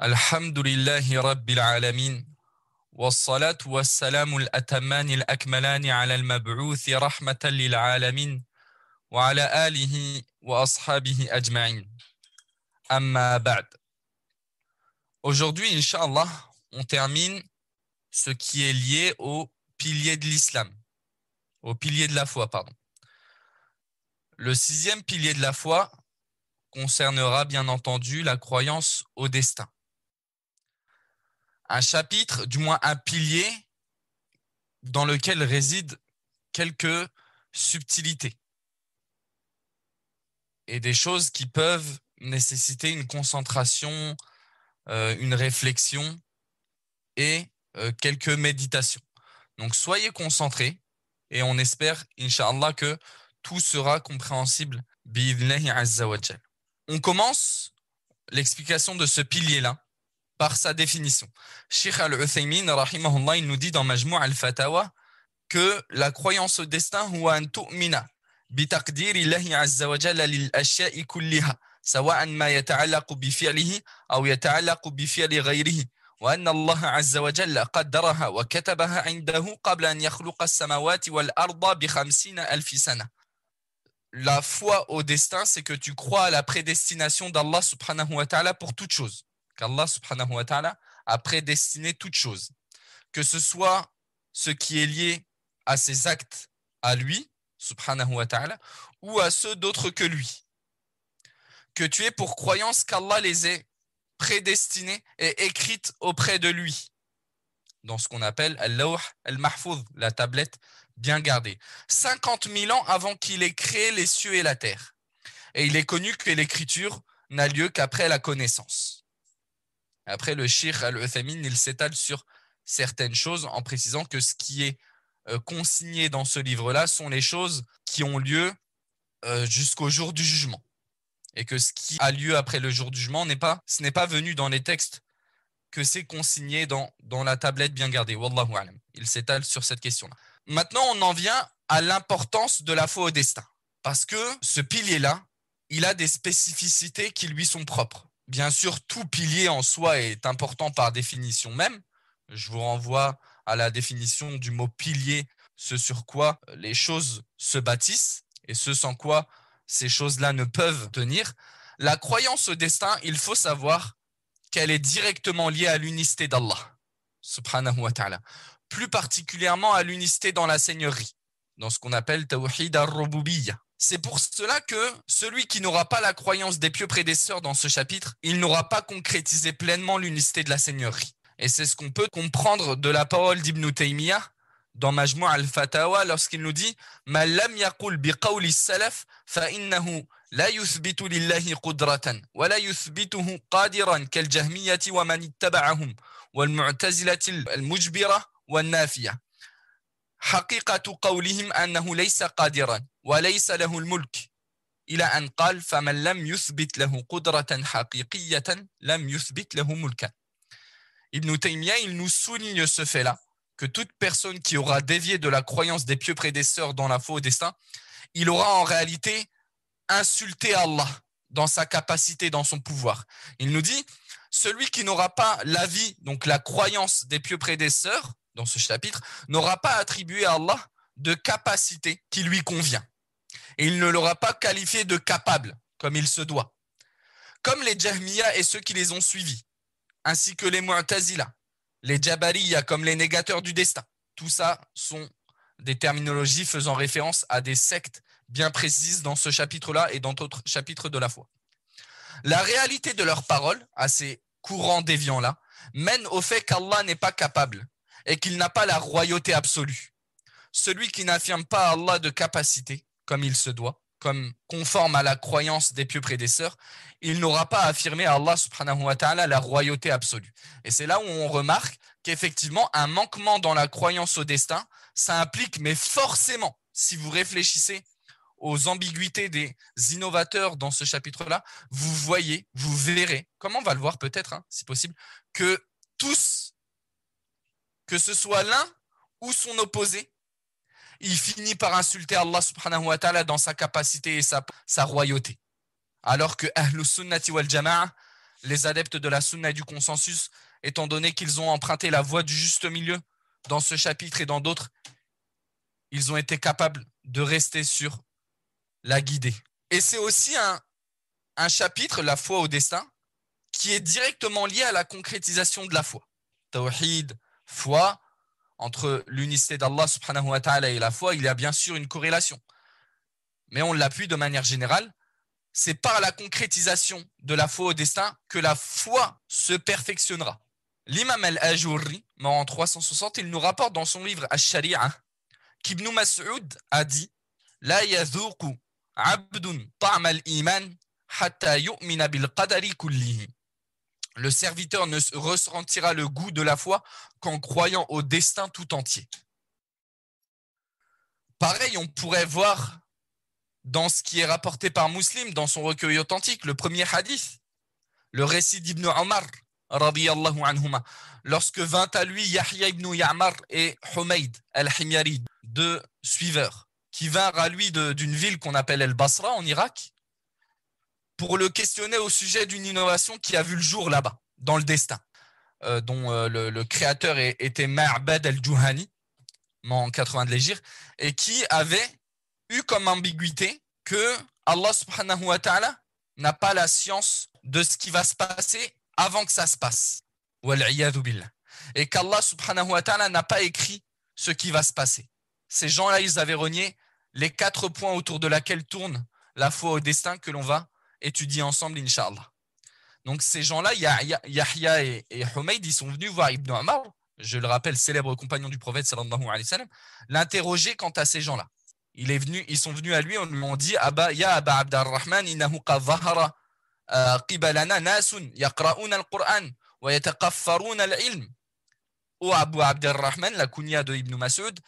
Alhamdulillahi Rabbil Alamin. والصلاة والسلام الأتمان akmalani al المبعوث رحمة للعالمين وعلى آله wa أجمعين أما بعد Aujourd'hui, Inch'Allah, on termine ce qui est lié au pilier de l'islam, au pilier de la foi, pardon. Le sixième pilier de la foi concernera bien entendu la croyance au destin un chapitre, du moins un pilier, dans lequel résident quelques subtilités et des choses qui peuvent nécessiter une concentration, euh, une réflexion et euh, quelques méditations. Donc soyez concentrés et on espère, InshAllah, que tout sera compréhensible. On commence l'explication de ce pilier-là par sa définition. Sheikh Al-Uthaymin, rahimahullah, il nous dit dans Majmou' Al-Fatawa que la croyance au destin, ou an tu'mina bi taqdir Allahi azza wa jalla lil kulliha, sawa an ma yata'allaqu bi fi'lihi aw yata'allaqu bi wa an Allah azawajal wa jalla qaddaraha wa katabaha kabla qabla an samawati wal arba bi al-fisana. La foi au destin, c'est que tu crois à la prédestination d'Allah subhanahu wa ta'ala pour toute chose qu'Allah wa ta'ala a prédestiné toutes choses, que ce soit ce qui est lié à ses actes à lui, subhanahu wa ta'ala, ou à ceux d'autres que lui. Que tu aies pour croyance qu'Allah les ait prédestinées et écrites auprès de lui, dans ce qu'on appelle la tablette bien gardée, 50 000 ans avant qu'il ait créé les cieux et la terre. Et il est connu que l'écriture n'a lieu qu'après la connaissance. Après, le shir al-Uthamin, il s'étale sur certaines choses en précisant que ce qui est euh, consigné dans ce livre-là sont les choses qui ont lieu euh, jusqu'au jour du jugement. Et que ce qui a lieu après le jour du jugement n'est pas, ce n'est pas venu dans les textes que c'est consigné dans, dans la tablette bien gardée. Wallahu alam. Il s'étale sur cette question-là. Maintenant, on en vient à l'importance de la foi au destin. Parce que ce pilier-là, il a des spécificités qui lui sont propres. Bien sûr, tout pilier en soi est important par définition même. Je vous renvoie à la définition du mot pilier, ce sur quoi les choses se bâtissent et ce sans quoi ces choses-là ne peuvent tenir. La croyance au destin, il faut savoir qu'elle est directement liée à l'unité d'Allah, subhanahu wa ta'ala, plus particulièrement à l'unicité dans la Seigneurie, dans ce qu'on appelle Tawhid al c'est pour cela que celui qui n'aura pas la croyance des pieux prédécesseurs dans ce chapitre, il n'aura pas concrétisé pleinement l'unicité de la Seigneurie. Et c'est ce qu'on peut comprendre de la parole d'Ibn Taymiyyah dans Majmou' al-Fatawa lorsqu'il nous dit "Malam yakul bi salaf fa la yuthbitu lillahi wa la yuthbituhu qadiran wa man ittaba'ahum wal Ibn Taymiyyah, il nous souligne ce fait-là, que toute personne qui aura dévié de la croyance des pieux prédécesseurs dans la foi destin, il aura en réalité insulté Allah dans sa capacité, dans son pouvoir. Il nous dit, celui qui n'aura pas la vie, donc la croyance des pieux prédécesseurs, dans ce chapitre, n'aura pas attribué à Allah de capacité qui lui convient. Et il ne l'aura pas qualifié de capable, comme il se doit. Comme les Jahmiya et ceux qui les ont suivis, ainsi que les Mu'tazila, les Jabariya comme les négateurs du destin. Tout ça sont des terminologies faisant référence à des sectes bien précises dans ce chapitre-là et dans d'autres chapitres de la foi. La réalité de leurs paroles, à ces courants déviants-là, mène au fait qu'Allah n'est pas capable et qu'il n'a pas la royauté absolue. Celui qui n'affirme pas Allah de capacité, comme il se doit, comme conforme à la croyance des pieux prédécesseurs, il n'aura pas affirmé à Allah subhanahu wa ta'ala la royauté absolue. Et c'est là où on remarque qu'effectivement, un manquement dans la croyance au destin, ça implique, mais forcément, si vous réfléchissez aux ambiguïtés des innovateurs dans ce chapitre-là, vous voyez, vous verrez, comme on va le voir peut-être, hein, si possible, que tous que ce soit l'un ou son opposé, il finit par insulter Allah subhanahu wa ta'ala dans sa capacité et sa, royauté. Alors que les adeptes de la Sunnah et du consensus, étant donné qu'ils ont emprunté la voie du juste milieu dans ce chapitre et dans d'autres, ils ont été capables de rester sur la guidée. Et c'est aussi un, un chapitre, la foi au destin, qui est directement lié à la concrétisation de la foi. Tawhid, foi, entre l'unité d'Allah subhanahu et la foi, il y a bien sûr une corrélation. Mais on l'appuie de manière générale. C'est par la concrétisation de la foi au destin que la foi se perfectionnera. L'imam al ajouri mort en 360, il nous rapporte dans son livre al sharia qu'Ibn Mas'ud a dit La yazouku abdun ta'mal iman hatta yu'mina bil qadari le serviteur ne ressentira le goût de la foi qu'en croyant au destin tout entier. Pareil, on pourrait voir dans ce qui est rapporté par Muslim dans son recueil authentique, le premier hadith, le récit d'Ibn Omar, anhuma, lorsque vint à lui Yahya ibn Ya'mar et Humayd al-Himyari, deux suiveurs, qui vinrent à lui d'une ville qu'on appelle El Basra en Irak, pour le questionner au sujet d'une innovation qui a vu le jour là-bas, dans le destin, euh, dont euh, le, créateur était Ma'bad al-Juhani, en 80 de l'Égypte, et qui avait eu comme ambiguïté que Allah subhanahu wa ta'ala n'a pas la science de ce qui va se passer avant que ça se passe. Et qu'Allah subhanahu wa ta'ala n'a pas écrit ce qui va se passer. Ces gens-là, ils avaient renié les quatre points autour de laquelle tourne la foi au destin que l'on va étudier ensemble, Inch'Allah. Donc ces gens-là, Yahya et, et Humayd, ils sont venus voir Ibn Omar, je le rappelle, célèbre compagnon du prophète, sallallahu alayhi wa sallam, l'interroger quant à ces gens-là. Il est venu, ils sont venus à lui, on lui a dit Abba, Ya Abba Abdarrahman, innahu qadhahara euh, qibalana nasun yaqra'una al-Qur'an wa yataqaffaruna al-ilm. Ou Abu Abdarrahman, la kunya de Ibn Mas'ud,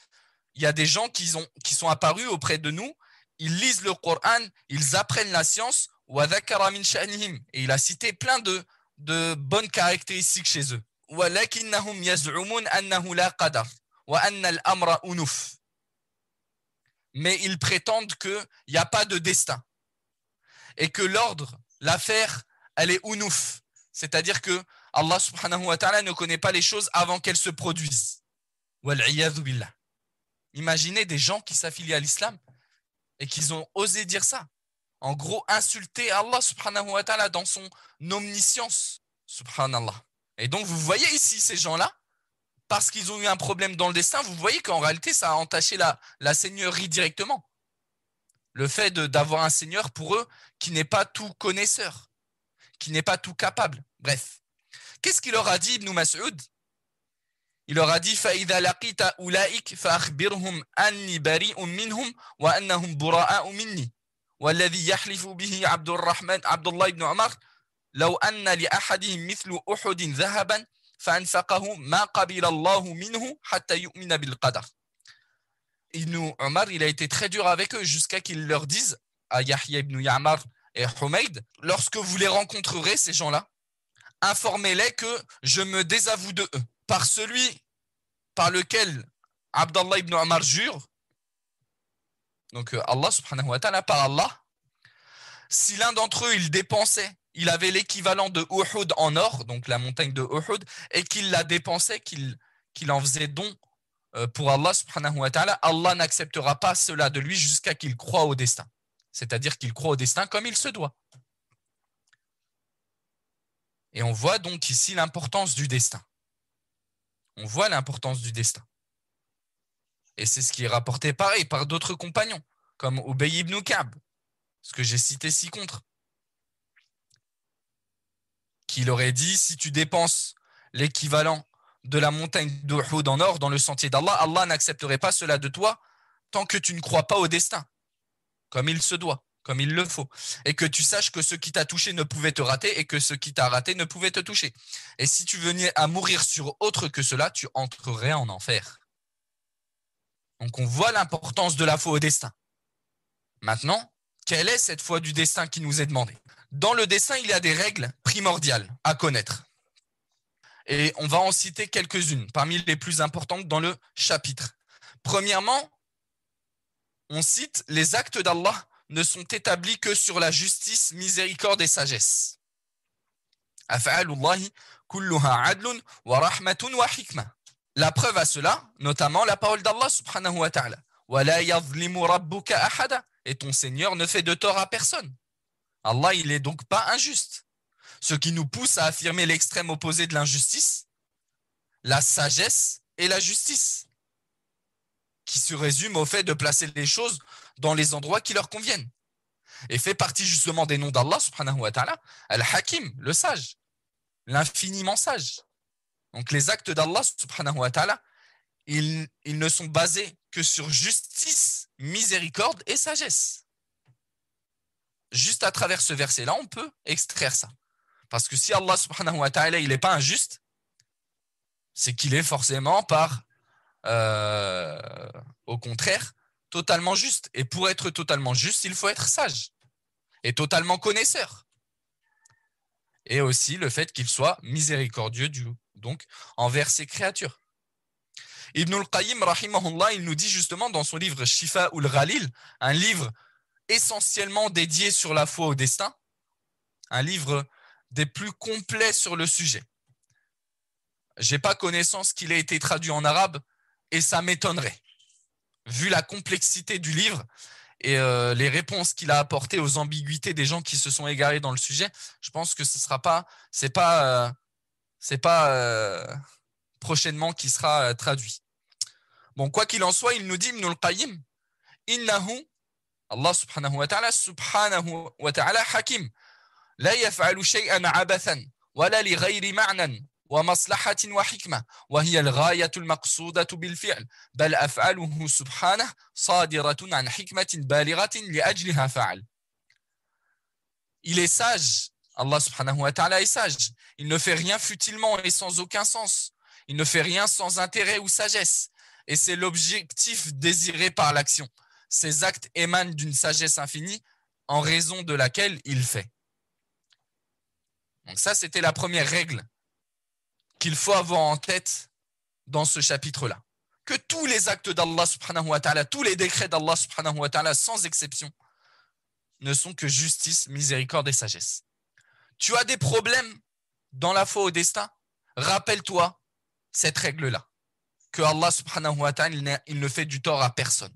il y a des gens qui, ont, qui sont apparus auprès de nous, ils lisent le Coran, ils apprennent la science, et il a cité plein de, de bonnes caractéristiques chez eux. Mais ils prétendent qu'il n'y a pas de destin. Et que l'ordre, l'affaire, elle est unuf. C'est-à-dire que Allah subhanahu wa ta'ala ne connaît pas les choses avant qu'elles se produisent. Imaginez des gens qui s'affilient à l'islam et qu'ils ont osé dire ça en gros insulter Allah subhanahu wa ta'ala dans son omniscience, subhanallah. Et donc vous voyez ici ces gens-là, parce qu'ils ont eu un problème dans le destin, vous voyez qu'en réalité ça a entaché la, seigneurie directement. Le fait d'avoir un seigneur pour eux qui n'est pas tout connaisseur, qui n'est pas tout capable. Bref. Qu'est-ce qu'il leur a dit Ibn Mas'ud il leur a dit ula'ik minhum minni » il il a été très dur avec eux jusqu'à qu'ils leur disent à Yahya ibn Ya'mar et Humayd, lorsque vous les rencontrerez, ces gens-là, informez-les que je me désavoue de eux. Par celui par lequel Abdullah ibn Omar jure, donc euh, Allah subhanahu wa ta'ala, par Allah, si l'un d'entre eux, il dépensait, il avait l'équivalent de Uhud en or, donc la montagne de Uhud, et qu'il la dépensait, qu'il en faisait don euh, pour Allah subhanahu wa ta'ala, Allah n'acceptera pas cela de lui jusqu'à qu'il croit au destin. C'est-à-dire qu'il croit au destin comme il se doit. Et on voit donc ici l'importance du destin. On voit l'importance du destin. Et c'est ce qui est rapporté pareil par d'autres compagnons, comme Ubay ibn Kab, ce que j'ai cité ci-contre, qui leur aurait dit si tu dépenses l'équivalent de la montagne d'Uhud en or dans le sentier d'Allah, Allah n'accepterait pas cela de toi tant que tu ne crois pas au destin, comme il se doit, comme il le faut, et que tu saches que ce qui t'a touché ne pouvait te rater et que ce qui t'a raté ne pouvait te toucher. Et si tu venais à mourir sur autre que cela, tu entrerais en enfer. Donc on voit l'importance de la foi au destin. Maintenant, quelle est cette foi du destin qui nous est demandée Dans le destin, il y a des règles primordiales à connaître. Et on va en citer quelques-unes, parmi les plus importantes dans le chapitre. Premièrement, on cite les actes d'Allah ne sont établis que sur la justice, miséricorde et sagesse. La preuve à cela, notamment la parole d'Allah subhanahu wa ta'ala. Et ton Seigneur ne fait de tort à personne. Allah, il n'est donc pas injuste. Ce qui nous pousse à affirmer l'extrême opposé de l'injustice, la sagesse et la justice, qui se résume au fait de placer les choses dans les endroits qui leur conviennent. Et fait partie justement des noms d'Allah, subhanahu wa ta'ala, Al-Hakim, le sage, l'infiniment sage. Donc les actes d'Allah subhanahu wa ta'ala, ils, ne sont basés que sur justice, miséricorde et sagesse. Juste à travers ce verset-là, on peut extraire ça. Parce que si Allah subhanahu wa ta'ala, il n'est pas injuste, c'est qu'il est forcément par, euh, au contraire, totalement juste. Et pour être totalement juste, il faut être sage et totalement connaisseur. Et aussi le fait qu'il soit miséricordieux du, donc envers ces créatures. Ibn al-Qayyim, rahimahullah, il nous dit justement dans son livre Shifa ul Ghalil, un livre essentiellement dédié sur la foi au destin, un livre des plus complets sur le sujet. Je n'ai pas connaissance qu'il ait été traduit en arabe et ça m'étonnerait, vu la complexité du livre et euh, les réponses qu'il a apportées aux ambiguïtés des gens qui se sont égarés dans le sujet. Je pense que ce sera pas, c'est pas euh, c'est pas euh, prochainement qui sera euh, traduit. Bon, quoi qu'il en soit, il nous dit, Ibnul Qayyim, Allah subhanahu wa ta'ala, subhanahu wa ta'ala, hakim, la yaf'alu shay'an abathan, wa la li ghayri ma'nan, wa maslahatin wa hikma, wa hiya al-ghayatul maqsoudatu bil fi'l, bal af'aluhu subhanah, sadiratun an hikmatin balighatin li ajliha fa'al. Il est sage, Allah subhanahu wa ta'ala est sage. Il ne fait rien futilement et sans aucun sens. Il ne fait rien sans intérêt ou sagesse. Et c'est l'objectif désiré par l'action. Ces actes émanent d'une sagesse infinie en raison de laquelle il fait. Donc ça, c'était la première règle qu'il faut avoir en tête dans ce chapitre-là. Que tous les actes d'Allah subhanahu wa ta'ala, tous les décrets d'Allah subhanahu wa ta'ala, sans exception, ne sont que justice, miséricorde et sagesse. Tu as des problèmes dans la foi au destin Rappelle-toi cette règle-là, que Allah subhanahu wa ta'ala, il ne fait du tort à personne.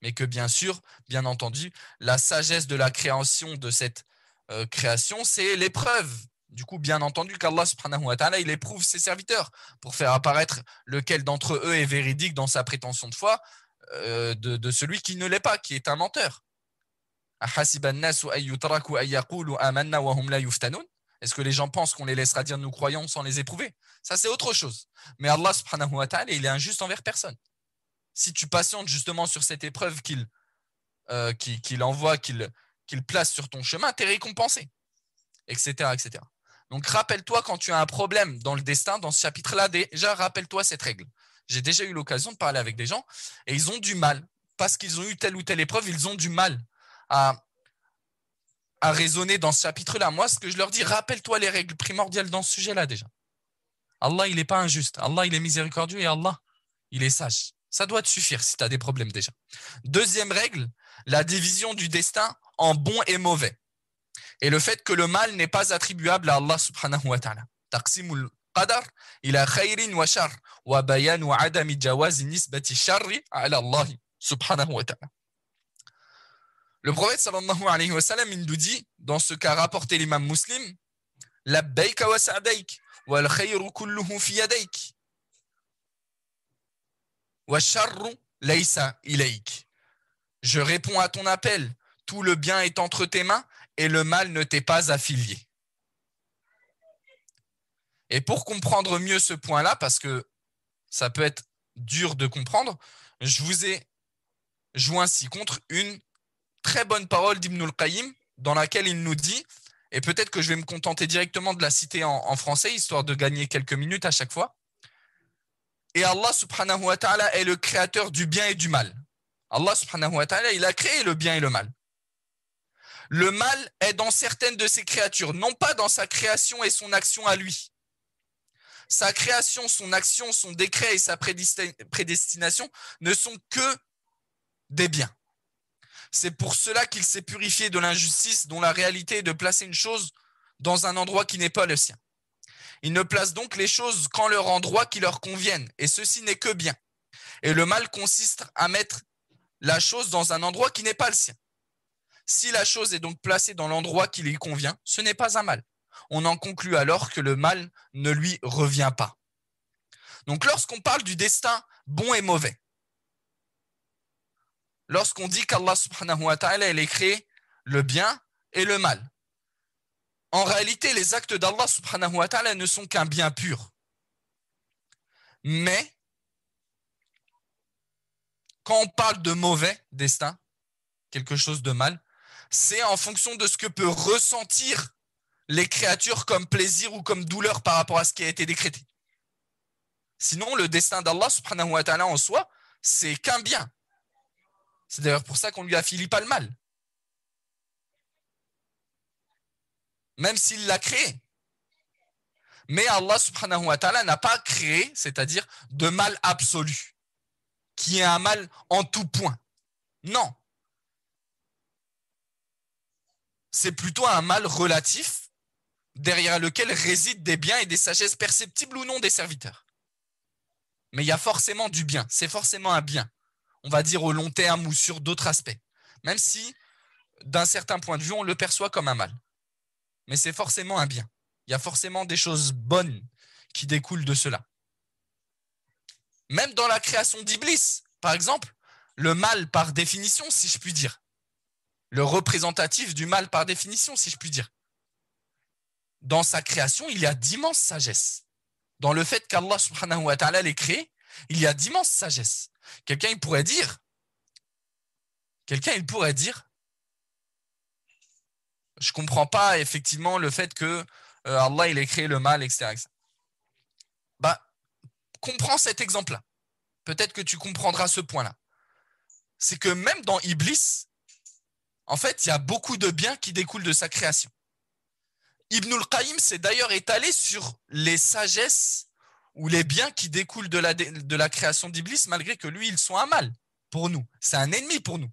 Mais que bien sûr, bien entendu, la sagesse de la création de cette euh, création, c'est l'épreuve. Du coup, bien entendu qu'Allah subhanahu wa ta'ala, il éprouve ses serviteurs pour faire apparaître lequel d'entre eux est véridique dans sa prétention de foi euh, de celui qui ne l'est pas, qui est un menteur. Hum Est-ce que les gens pensent qu'on les laissera dire nous croyons sans les éprouver Ça, c'est autre chose. Mais Allah subhanahu wa ta'ala, il est injuste envers personne. Si tu patientes justement sur cette épreuve qu'il euh, envoie, qu'il place sur ton chemin, tu es récompensé, etc. etc. Donc rappelle-toi quand tu as un problème dans le destin, dans ce chapitre-là, déjà rappelle-toi cette règle. J'ai déjà eu l'occasion de parler avec des gens et ils ont du mal. Parce qu'ils ont eu telle ou telle épreuve, ils ont du mal à, raisonner dans ce chapitre-là. Moi, ce que je leur dis, rappelle-toi les règles primordiales dans ce sujet-là déjà. Allah, il n'est pas injuste. Allah, il est miséricordieux et Allah, il est sage. Ça doit te suffire si tu as des problèmes déjà. Deuxième règle, la division du destin en bon et mauvais. Et le fait que le mal n'est pas attribuable à Allah subhanahu wa ta'ala. Taqsimul qadar ila khayrin wa shar wa bayan wa adami jawaz nisbati sharri ala Allah subhanahu wa ta'ala. Le prophète sallallahu alayhi wa sallam, il nous dit, dans ce qu'a rapporté l'imam muslim, la wa wal khayru kulluhu fi wa sharru laysa ilaik. Je réponds à ton appel, tout le bien est entre tes mains et le mal ne t'est pas affilié. Et pour comprendre mieux ce point-là, parce que ça peut être dur de comprendre, je vous ai joint ci contre une très bonne parole d'Ibn al-Qayyim, dans laquelle il nous dit, et peut-être que je vais me contenter directement de la citer en, français, histoire de gagner quelques minutes à chaque fois. Et Allah subhanahu wa ta'ala est le créateur du bien et du mal. Allah subhanahu wa ta'ala, il a créé le bien et le mal. Le mal est dans certaines de ses créatures, non pas dans sa création et son action à lui. Sa création, son action, son décret et sa prédestination ne sont que des biens. C'est pour cela qu'il s'est purifié de l'injustice dont la réalité est de placer une chose dans un endroit qui n'est pas le sien. Il ne place donc les choses qu'en leur endroit qui leur conviennent, et ceci n'est que bien. Et le mal consiste à mettre la chose dans un endroit qui n'est pas le sien. Si la chose est donc placée dans l'endroit qui lui convient, ce n'est pas un mal. On en conclut alors que le mal ne lui revient pas. Donc lorsqu'on parle du destin bon et mauvais, lorsqu'on dit qu'Allah subhanahu wa ta'ala, il créé le bien et le mal. En réalité, les actes d'Allah subhanahu wa ta'ala ne sont qu'un bien pur. Mais, quand on parle de mauvais destin, quelque chose de mal, c'est en fonction de ce que peut ressentir les créatures comme plaisir ou comme douleur par rapport à ce qui a été décrété. Sinon, le destin d'Allah subhanahu wa ta'ala en soi, c'est qu'un bien. C'est d'ailleurs pour ça qu'on lui affilie pas le mal. Même s'il l'a créé. Mais Allah subhanahu wa ta'ala n'a pas créé, c'est-à-dire de mal absolu, qui est un mal en tout point. Non. C'est plutôt un mal relatif derrière lequel résident des biens et des sagesses perceptibles ou non des serviteurs. Mais il y a forcément du bien, c'est forcément un bien on va dire, au long terme ou sur d'autres aspects. Même si, d'un certain point de vue, on le perçoit comme un mal. Mais c'est forcément un bien. Il y a forcément des choses bonnes qui découlent de cela. Même dans la création d'Iblis, par exemple, le mal par définition, si je puis dire. Le représentatif du mal par définition, si je puis dire. Dans sa création, il y a d'immenses sagesse. Dans le fait qu'Allah subhanahu wa ta'ala l'ait créé, il y a d'immenses sagesse. Quelqu'un, il pourrait dire, quelqu'un, il pourrait dire, je ne comprends pas effectivement le fait que euh, Allah, il ait créé le mal, etc. Bah, comprends cet exemple-là. Peut-être que tu comprendras ce point-là. C'est que même dans Iblis, en fait, il y a beaucoup de biens qui découlent de sa création. Ibn al-Qayyim s'est d'ailleurs étalé sur les sagesses ou les biens qui découlent de la, de la création d'Iblis, malgré que lui, ils sont un mal pour nous. C'est un ennemi pour nous.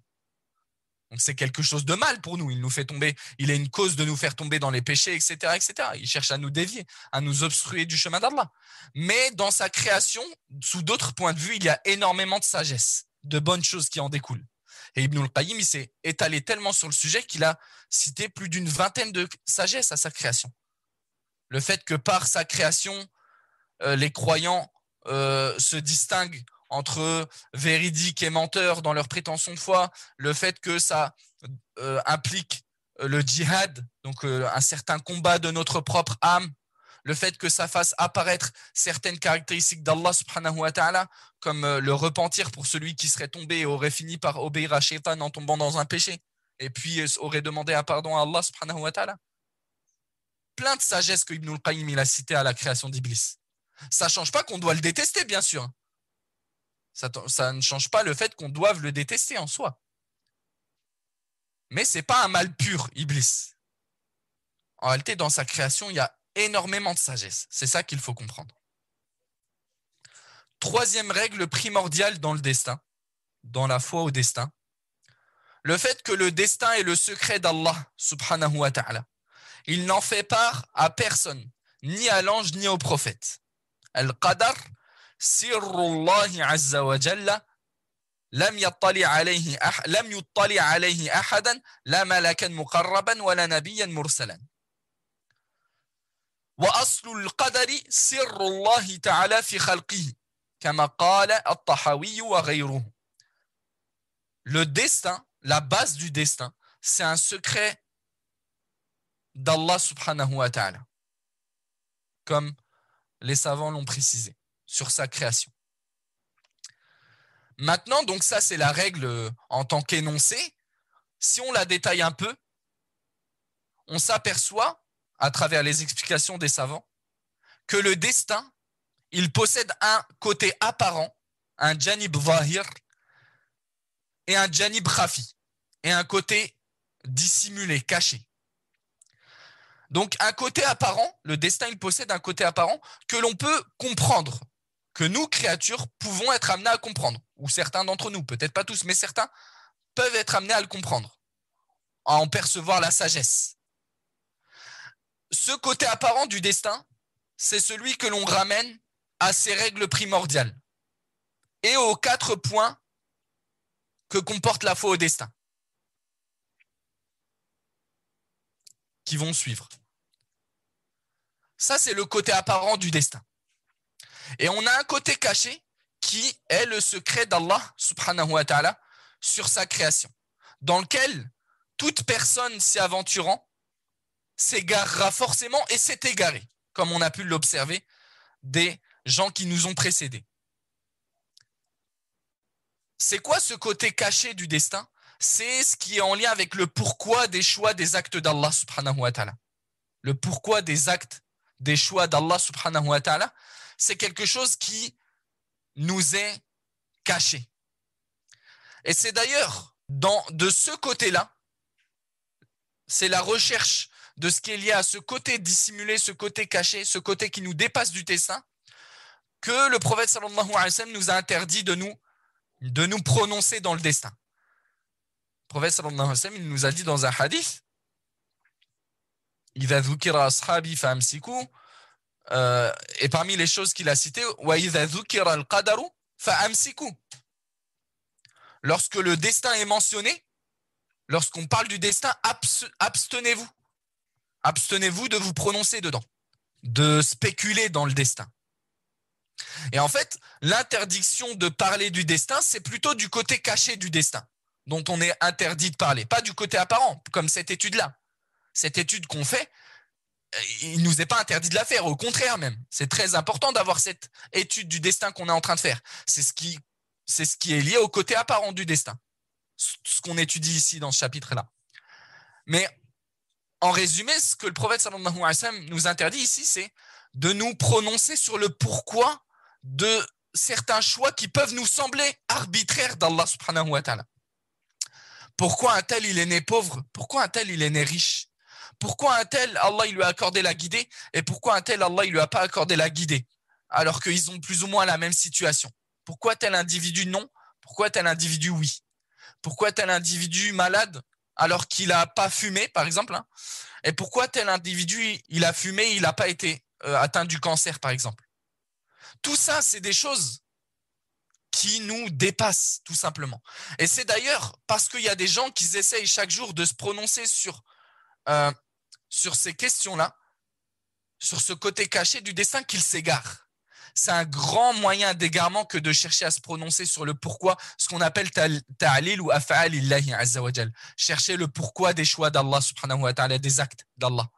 Donc c'est quelque chose de mal pour nous. Il nous fait tomber, il est une cause de nous faire tomber dans les péchés, etc., etc. Il cherche à nous dévier, à nous obstruer du chemin d'Allah. Mais dans sa création, sous d'autres points de vue, il y a énormément de sagesse, de bonnes choses qui en découlent. Et Ibn al-Qayyim, s'est étalé tellement sur le sujet qu'il a cité plus d'une vingtaine de sagesses à sa création. Le fait que par sa création, euh, les croyants euh, se distinguent entre véridiques et menteurs dans leur prétention de foi, le fait que ça euh, implique le djihad, donc un certain combat de notre propre âme, le fait que ça fasse apparaître certaines caractéristiques d'Allah subhanahu wa ta'ala, comme le repentir pour celui qui serait tombé et aurait fini par obéir à Shaitan en tombant dans un péché, et puis aurait demandé un pardon à Allah subhanahu wa ta'ala. Plein de sagesse que Ibn al-Qayyim a cité à la création d'Iblis. Ça ne change pas qu'on doit le détester, bien sûr. Ça, ne change pas le fait qu'on doive le détester en soi. Mais ce n'est pas un mal pur, Iblis. En réalité, dans sa création, il y a énormément de sagesse. C'est ça qu'il faut comprendre. Troisième règle primordiale dans le destin, dans la foi au destin, le fait que le destin est le secret d'Allah subhanahu wa ta'ala. Il n'en fait part à personne, ni à l'ange, ni au prophète. القدر سر الله عز وجل لم يطلع عليه أح لم يطلع عليه احدا لا ملكا مقربا ولا نبيا مرسلا واصل القدر سر الله تعالى في خلقه كما قال الطحاوي وغيره le destin la base du destin c'est un secret d'Allah subhanahu wa ta'ala comme les savants l'ont précisé, sur sa création. Maintenant, donc ça c'est la règle euh, en tant qu'énoncé. Si on la détaille un peu, on s'aperçoit, à travers les explications des savants, que le destin, il possède un côté apparent, un Janib Vahir et un Janib Rafi, et un côté dissimulé, caché. Donc un côté apparent, le destin il possède un côté apparent que l'on peut comprendre, que nous, créatures, pouvons être amenés à comprendre, ou certains d'entre nous, peut-être pas tous, mais certains peuvent être amenés à le comprendre, à en percevoir la sagesse. Ce côté apparent du destin, c'est celui que l'on ramène à ses règles primordiales et aux quatre points que comporte la foi au destin qui vont suivre. Ça, c'est le côté apparent du destin. Et on a un côté caché qui est le secret d'Allah subhanahu wa ta'ala sur sa création, dans lequel toute personne s'y aventurant s'égarera forcément et s'est égarée, comme on a pu l'observer des gens qui nous ont précédés. C'est quoi ce côté caché du destin C'est ce qui est en lien avec le pourquoi des choix des actes d'Allah subhanahu wa ta'ala. Le pourquoi des actes des choix d'Allah subhanahu wa ta'ala, c'est quelque chose qui nous est caché. Et c'est d'ailleurs dans, de ce côté-là, c'est la recherche de ce qui est lié à ce côté dissimulé, ce côté caché, ce côté qui nous dépasse du destin, que le prophète alayhi wa nous a interdit de nous, de nous prononcer dans le destin. Le prophète alayhi wa il nous a dit dans un hadith, et parmi les choses qu'il a citées, Lorsque le destin est mentionné, lorsqu'on parle du destin, abstenez-vous. Abstenez-vous de vous prononcer dedans, de spéculer dans le destin. Et en fait, l'interdiction de parler du destin, c'est plutôt du côté caché du destin, dont on est interdit de parler, pas du côté apparent, comme cette étude-là cette étude qu'on fait, euh, il ne nous est pas interdit de la faire, au contraire même. C'est très important d'avoir cette étude du destin qu'on est en train de faire. C'est ce qui, c'est ce qui est lié au côté apparent du destin, ce qu'on étudie ici dans ce chapitre-là. Mais en résumé, ce que le prophète alayhi nous interdit ici, c'est de nous prononcer sur le pourquoi de certains choix qui peuvent nous sembler arbitraires d'Allah subhanahu wa ta'ala. Pourquoi un tel il est né pauvre Pourquoi un tel il est né riche pourquoi un tel, Allah, il lui a accordé la guidée et pourquoi un tel, Allah, il lui a pas accordé la guidée alors qu'ils ont plus ou moins la même situation Pourquoi tel individu non Pourquoi tel individu oui Pourquoi tel individu malade alors qu'il n'a pas fumé, par exemple hein? Et pourquoi tel individu, il a fumé, il n'a pas été euh, atteint du cancer, par exemple Tout ça, c'est des choses qui nous dépassent, tout simplement. Et c'est d'ailleurs parce qu'il y a des gens qui essayent chaque jour de se prononcer sur euh, sur ces questions-là, sur ce côté caché du dessin qu'il s'égare c'est un grand moyen d'égarement que de chercher à se prononcer sur le pourquoi, ce qu'on appelle ta'alil ou afa'al illahi azzawajal. Chercher le pourquoi des choix d'Allah subhanahu wa ta'ala, des actes d'Allah.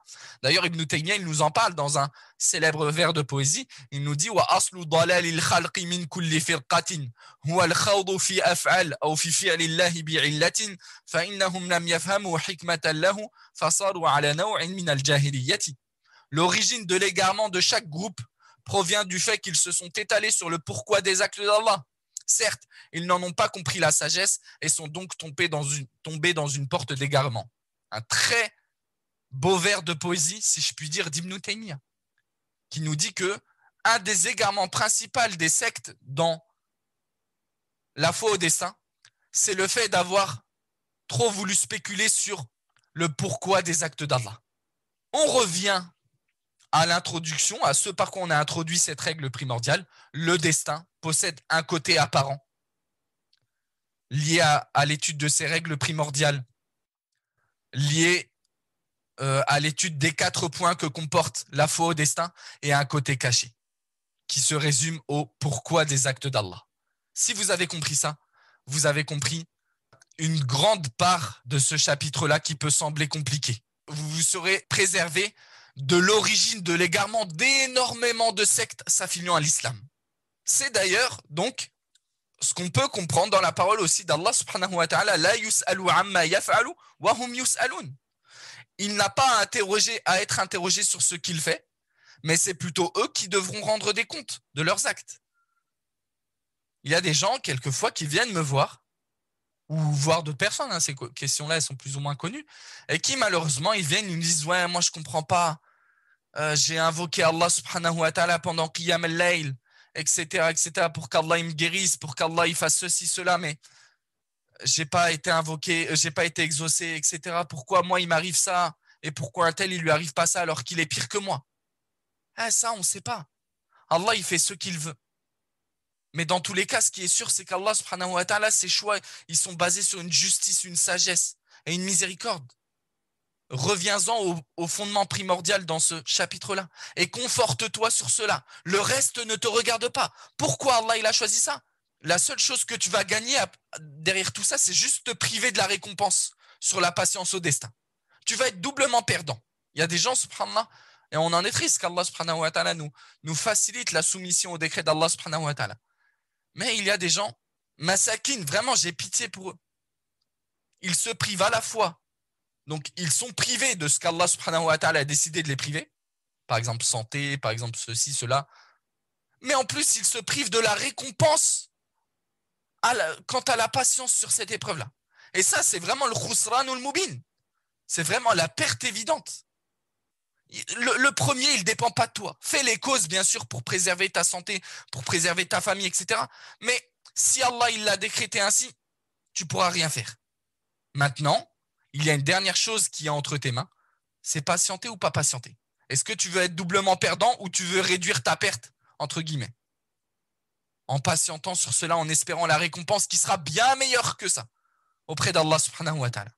D'ailleurs, Ibn Taymiyyah, il nous en parle dans un célèbre vers de poésie. Il nous dit Wa aslu dalalil khalqi min kulli firqatin, huwa fi fi ala min L'origine de l'égarement de chaque groupe provient du fait qu'ils se sont étalés sur le pourquoi des actes d'Allah. Certes, ils n'en ont pas compris la sagesse et sont donc tombés dans une, dans une porte d'égarement. Un très beau vers de poésie, si je puis dire, d'Ibn Taymiyyah, qui nous dit que un des égarements principaux des sectes dans la foi au dessin, c'est le fait d'avoir trop voulu spéculer sur le pourquoi des actes d'Allah. On revient à l'introduction, à ce par quoi on a introduit cette règle primordiale, le destin possède un côté apparent lié à, l'étude de ces règles primordiales, lié euh, à l'étude des quatre points que comporte la foi au destin et un côté caché, qui se résume au pourquoi des actes d'Allah. Si vous avez compris ça, vous avez compris une grande part de ce chapitre-là qui peut sembler compliqué. Vous vous serez préservé de l'origine de l'égarement d'énormément de sectes s'affiliant à l'islam. C'est d'ailleurs donc ce qu'on peut comprendre dans la parole aussi d'Allah subhanahu wa ta'ala hum Il n'a pas à, à être interrogé sur ce qu'il fait, mais c'est plutôt eux qui devront rendre des comptes de leurs actes. Il y a des gens quelquefois qui viennent me voir ou voire de personnes, hein, ces questions-là, elles sont plus ou moins connues, et qui malheureusement, ils viennent, ils me disent, ouais, moi je comprends pas, euh, j'ai invoqué Allah subhanahu wa ta'ala pendant Qiyam al-Layl, etc., etc., pour qu'Allah me guérisse, pour qu'Allah il fasse ceci, cela, mais j'ai pas été invoqué, euh, j'ai pas été exaucé, etc., pourquoi moi il m'arrive ça, et pourquoi un tel il lui arrive pas ça alors qu'il est pire que moi ah, Ça, on ne sait pas. Allah, il fait ce qu'il veut. Mais dans tous les cas, ce qui est sûr, c'est qu'Allah subhanahu wa ta'ala, ses choix, ils sont basés sur une justice, une sagesse et une miséricorde. Reviens-en au, fondement primordial dans ce chapitre-là et conforte-toi sur cela. Le reste ne te regarde pas. Pourquoi Allah il a choisi ça La seule chose que tu vas gagner derrière tout ça, c'est juste te priver de la récompense sur la patience au destin. Tu vas être doublement perdant. Il y a des gens, subhanallah, et on en est triste qu'Allah subhanahu wa ta'ala nous, nous facilite la soumission au décret d'Allah subhanahu wa ta'ala. Mais il y a des gens, massakine, vraiment, j'ai pitié pour eux. Ils se privent à la fois. Donc, ils sont privés de ce qu'Allah subhanahu wa ta'ala a décidé de les priver. Par exemple, santé, par exemple, ceci, cela. Mais en plus, ils se privent de la récompense à la, quant à la patience sur cette épreuve-là. Et ça, c'est vraiment le khusran ou le moubin. C'est vraiment la perte évidente. Le, premier, il dépend pas de toi. Fais les causes, bien sûr, pour préserver ta santé, pour préserver ta famille, etc. Mais si Allah il l'a décrété ainsi, tu pourras rien faire. Maintenant, il y a une dernière chose qui est entre tes mains. C'est patienter ou pas patienter. Est-ce que tu veux être doublement perdant ou tu veux réduire ta perte, entre guillemets En patientant sur cela, en espérant la récompense qui sera bien meilleure que ça auprès d'Allah subhanahu wa ta'ala.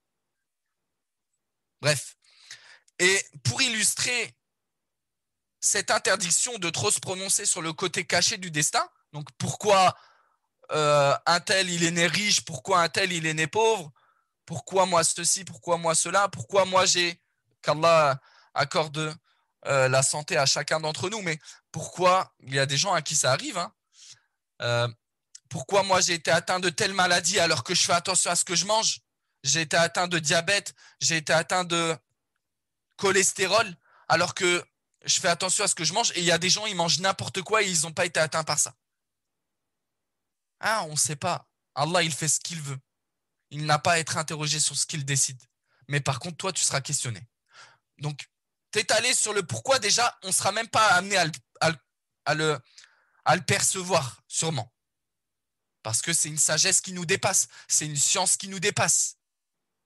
Bref, et pour illustrer cette interdiction de trop se prononcer sur le côté caché du destin, donc pourquoi euh, un tel il est né riche, pourquoi un tel il est né pauvre, pourquoi moi ceci, pourquoi moi cela, pourquoi moi j'ai, qu'Allah accorde euh, la santé à chacun d'entre nous, mais pourquoi il y a des gens à qui ça arrive, hein, euh, pourquoi moi j'ai été atteint de telle maladie alors que je fais attention à ce que je mange, j'ai été atteint de diabète, j'ai été atteint de cholestérol, alors que je fais attention à ce que je mange. Et il y a des gens, ils mangent n'importe quoi et ils n'ont pas été atteints par ça. Ah, on ne sait pas. Allah, il fait ce qu'il veut. Il n'a pas à être interrogé sur ce qu'il décide. Mais par contre, toi, tu seras questionné. Donc, allé sur le pourquoi, déjà, on ne sera même pas amené à le percevoir, sûrement. Parce que c'est une sagesse qui nous dépasse, c'est une science qui nous dépasse.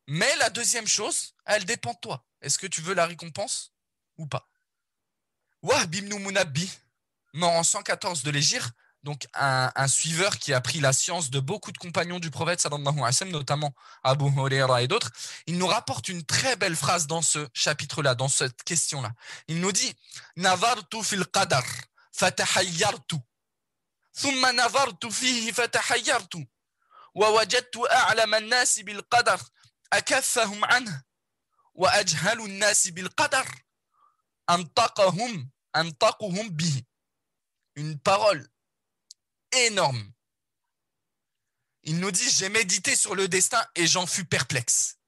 Mais la deuxième chose, ah, elle dépend de toi. Est-ce que tu veux la récompense ou pas Wa ibn Munabbi, mort en 114 de l'Égypte, donc un, suiveur qui a pris la science de beaucoup de compagnons du prophète, sallallahu alayhi wa notamment Abu Huraira et d'autres, il nous rapporte une très belle phrase dans ce chapitre-là, dans cette question-là. Il nous dit Navartu fil qadar, fatahayyartu. Thumma navartu fihi fatahayyartu. Wa wajadtu qadar, anha une parole énorme il nous dit j'ai médité sur le destin et j'en fus perplexe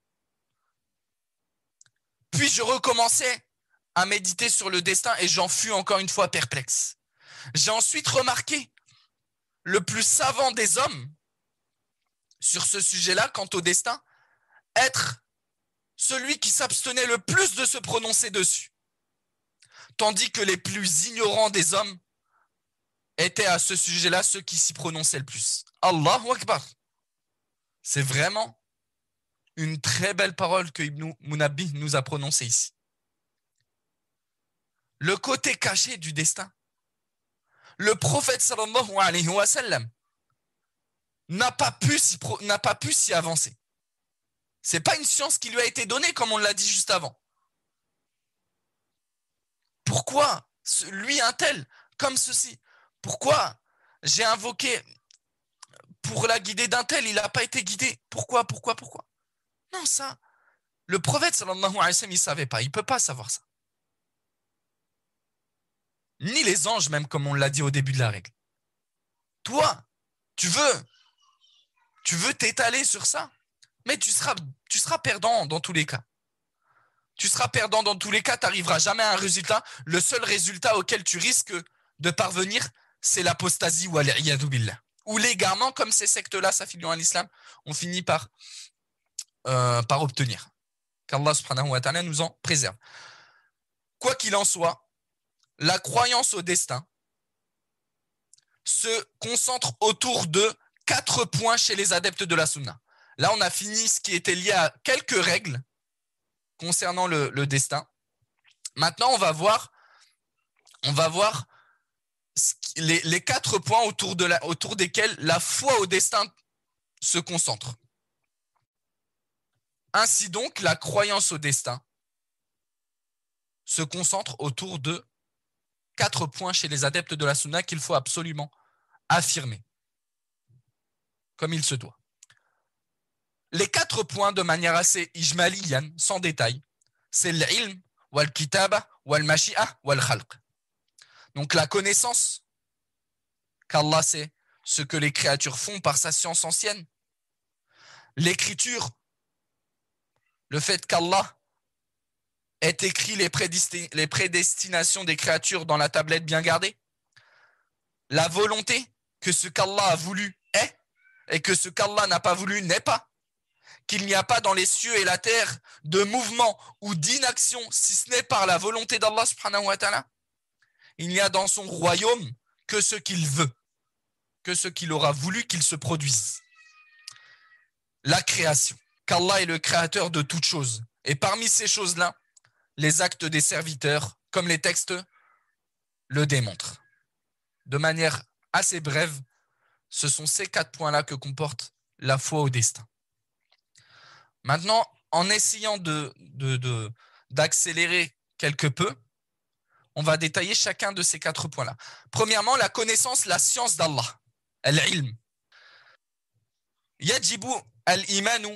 puis je recommençais à méditer sur le destin et j'en fus encore une fois perplexe j'ai ensuite remarqué le plus savant des hommes sur ce sujet-là quant au destin être celui qui s'abstenait le plus de se prononcer dessus, tandis que les plus ignorants des hommes étaient à ce sujet-là ceux qui s'y prononçaient le plus. Allahu Akbar. C'est vraiment une très belle parole que Ibn Munabbih nous a prononcée ici. Le côté caché du destin. Le prophète sallallahu alayhi wa sallam n'a pas pu s'y avancer n'est pas une science qui lui a été donnée, comme on l'a dit juste avant. Pourquoi lui un tel comme ceci Pourquoi j'ai invoqué pour la guider d'un tel, il n'a pas été guidé Pourquoi Pourquoi Pourquoi Non, ça, le prophète sallallahu alayhi wa il ne savait pas, il ne peut pas savoir ça. Ni les anges, même comme on l'a dit au début de la règle. Toi, tu veux, tu veux t'étaler sur ça mais tu seras, tu seras perdant dans tous les cas. Tu seras perdant dans tous les cas, tu n'arriveras jamais à un résultat. Le seul résultat auquel tu risques de parvenir, c'est l'apostasie ou al ou Ou l'égarement, comme ces sectes-là s'affiliant à l'islam, on finit par, euh, par obtenir. Qu'Allah subhanahu wa ta'ala nous en préserve. Quoi qu'il en soit, la croyance au destin se concentre autour de quatre points chez les adeptes de la sunna. Là, on a fini ce qui était lié à quelques règles concernant le, destin. Maintenant, on va voir, on va voir les, quatre points autour, de la, autour desquels la foi au destin se concentre. Ainsi donc, la croyance au destin se concentre autour de quatre points chez les adeptes de la Sunna qu'il faut absolument affirmer, comme il se doit les quatre points de manière assez ijmaliyan, sans détail. C'est l'ilm, wal kitaba, wal mashi'a, wal khalq. Donc la connaissance qu'Allah sait ce que les créatures font par sa science ancienne. L'écriture, le fait qu'Allah ait écrit les prédestinations des créatures dans la tablette bien gardée. La volonté que ce qu'Allah a voulu est et que ce qu'Allah n'a pas voulu n'est pas qu'il n'y a pas dans les cieux et la terre de mouvement ou d'inaction, si ce n'est par la volonté d'Allah subhanahu wa ta'ala Il n'y a dans son royaume que ce qu'il veut, que ce qu'il aura voulu qu'il se produise. La création, qu'Allah est le créateur de toutes choses. Et parmi ces choses-là, les actes des serviteurs, comme les textes, le démontrent. De manière assez brève, ce sont ces quatre points-là que comporte la foi au destin. Maintenant, en essayant d'accélérer quelque peu, on va détailler chacun de ces quatre points-là. Premièrement, la connaissance, la science d'Allah, l'ilm. « Yajibu al-imanu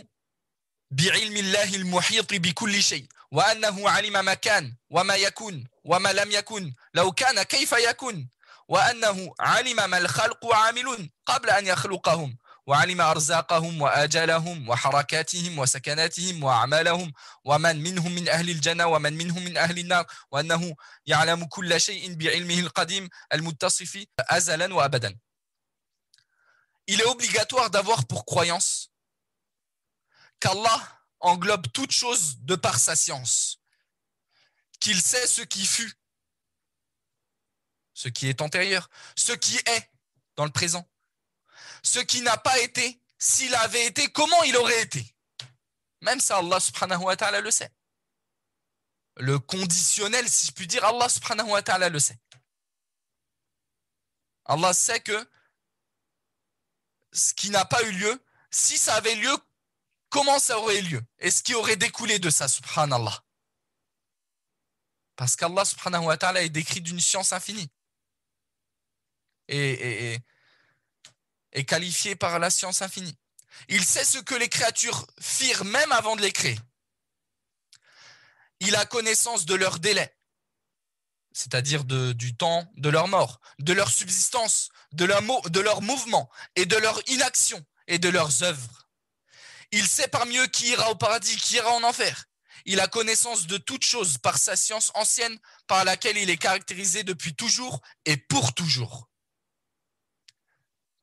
bi-ilmi-llahi-l-muhyidri bi-kulli-shayy bi « Wa-annahu alima ma-kan wa-ma-yakun wa-ma-lam-yakun »« Law-kana kayfa-yakun »« Wa-annahu alima ma-l-khalqu wa-amilun »« Qabla an-yakhluqahum » وعلم أرزاقهم وآجالهم وحركاتهم وسكناتهم وأعمالهم ومن منهم من أهل الجنة ومن منهم من أهل النار وأنه يعلم كل شيء بعلمه القديم المتصف أزلا وأبدا Il est obligatoire d'avoir pour croyance qu'Allah englobe toute chose de par sa science, qu'il sait ce qui fut, ce qui est antérieur, ce qui est dans le présent, ce qui n'a pas été, s'il avait été, comment il aurait été. Même ça, Allah subhanahu wa ta'ala le sait. Le conditionnel, si je puis dire, Allah subhanahu wa ta'ala le sait. Allah sait que ce qui n'a pas eu lieu, si ça avait lieu, comment ça aurait eu lieu Et ce qui aurait découlé de ça, subhanallah. Parce qu'Allah subhanahu wa ta'ala est décrit d'une science infinie. Et, est qualifié par la science infinie. Il sait ce que les créatures firent même avant de les créer. Il a connaissance de leur délai, c'est-à-dire du temps de leur mort, de leur subsistance, de leur, de leur mouvement et de leur inaction et de leurs œuvres. Il sait parmi eux qui ira au paradis, qui ira en enfer. Il a connaissance de toutes choses par sa science ancienne, par laquelle il est caractérisé depuis toujours et pour toujours.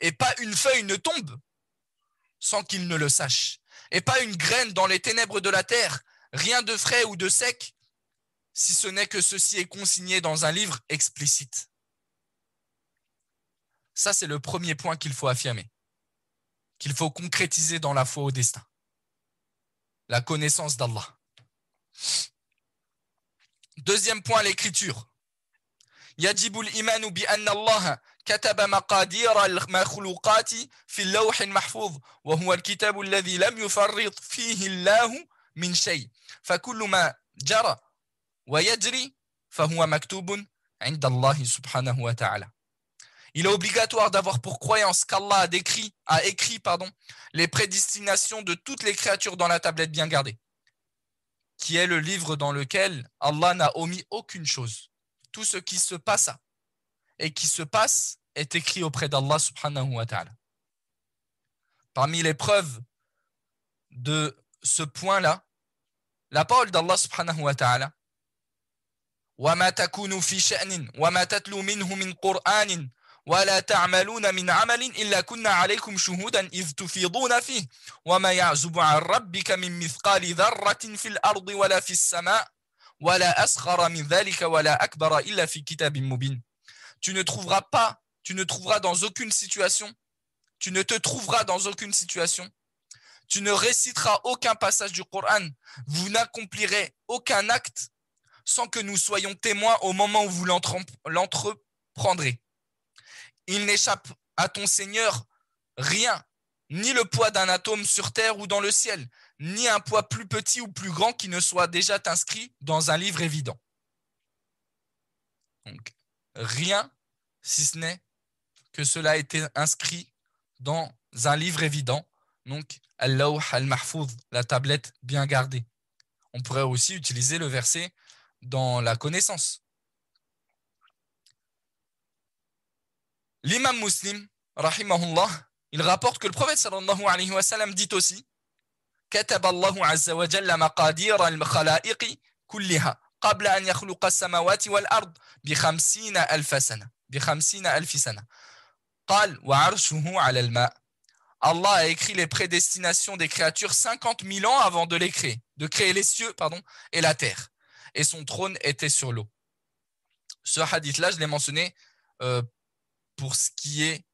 et pas une feuille ne tombe sans qu'il ne le sache, et pas une graine dans les ténèbres de la terre, rien de frais ou de sec, si ce n'est que ceci est consigné dans un livre explicite. Ça, c'est le premier point qu'il faut affirmer, qu'il faut concrétiser dans la foi au destin, la connaissance d'Allah. Deuxième point, l'écriture. يجب الإيمان بأن الله كتب مقادير المخلوقات في اللوح المحفوظ وهو الكتاب الذي لم يفرط فيه الله من شيء فكل ما جرى ويجري فهو مكتوب عند الله سبحانه وتعالى Il est obligatoire d'avoir pour croyance qu'Allah a, décrit, a écrit pardon, les prédestinations de toutes les créatures dans la tablette bien gardée, qui est le livre dans lequel Allah n'a omis aucune chose tout ce qui se passe et qui se passe est écrit auprès d'Allah subhanahu wa ta'ala. Parmi les preuves de ce point-là, la parole d'Allah subhanahu wa ta'ala وَمَا تَكُونُ فِي شَأْنٍ وَمَا تَتْلُو مِنْهُ مِنْ قُرْآنٍ وَلَا تَعْمَلُونَ مِنْ عَمَلٍ إِلَّا shuhudan عَلَيْكُمْ شُهُودًا إِذْ تُفِيضُونَ فِيهِ وَمَا يَعْزُبُ عَنْ رَبِّكَ مِنْ مِثْقَالِ ذَرَّةٍ فِي الْأَرْضِ tu ne trouveras pas, tu ne trouveras dans aucune situation, tu ne te trouveras dans aucune situation, tu ne réciteras aucun passage du Coran, vous n'accomplirez aucun acte sans que nous soyons témoins au moment où vous l'entreprendrez. Il n'échappe à ton Seigneur rien, ni le poids d'un atome sur terre ou dans le ciel, ni un poids plus petit ou plus grand qui ne soit déjà inscrit dans un livre évident. Donc, rien si ce n'est que cela a été inscrit dans un livre évident, donc Allahu al-Mahfouz, la tablette bien gardée. On pourrait aussi utiliser le verset dans la connaissance. L'imam muslim, rahimahullah, il rapporte que le prophète sallallahu alayhi wa dit aussi Allah a écrit les prédestinations des créatures 50 000 ans avant de les créer, de créer les cieux et la terre. Et son trône était sur l'eau. Ce hadith-là, je l'ai mentionné euh, pour ce qui est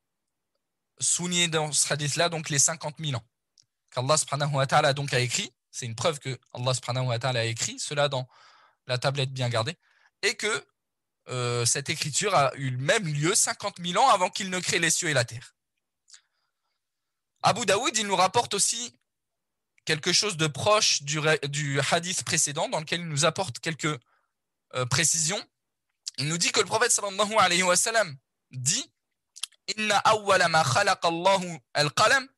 souligné dans ce hadith-là, donc les 50 000 ans qu'Allah subhanahu wa ta'ala donc a écrit, c'est une preuve que Allah subhanahu wa ta'ala a écrit cela dans la tablette bien gardée, et que euh, cette écriture a eu le même lieu 50 000 ans avant qu'il ne crée les cieux et la terre. Abu Daoud, il nous rapporte aussi quelque chose de proche du, hadith précédent, dans lequel il nous apporte quelques euh, précisions. Il nous dit que le prophète sallallahu alayhi wa dit Inna awwala ma al-qalam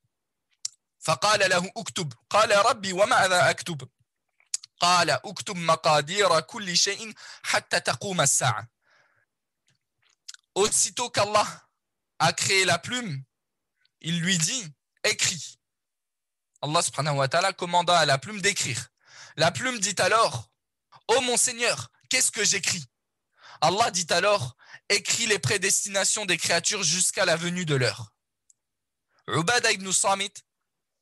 aussitôt qu'Allah a créé la plume il lui dit écris Allah subhanahu wa ta'ala commanda à la plume d'écrire la plume dit alors ô oh mon seigneur qu'est-ce que j'écris Allah dit alors écris les prédestinations des créatures jusqu'à la venue de l'heure Ubada ibn Samit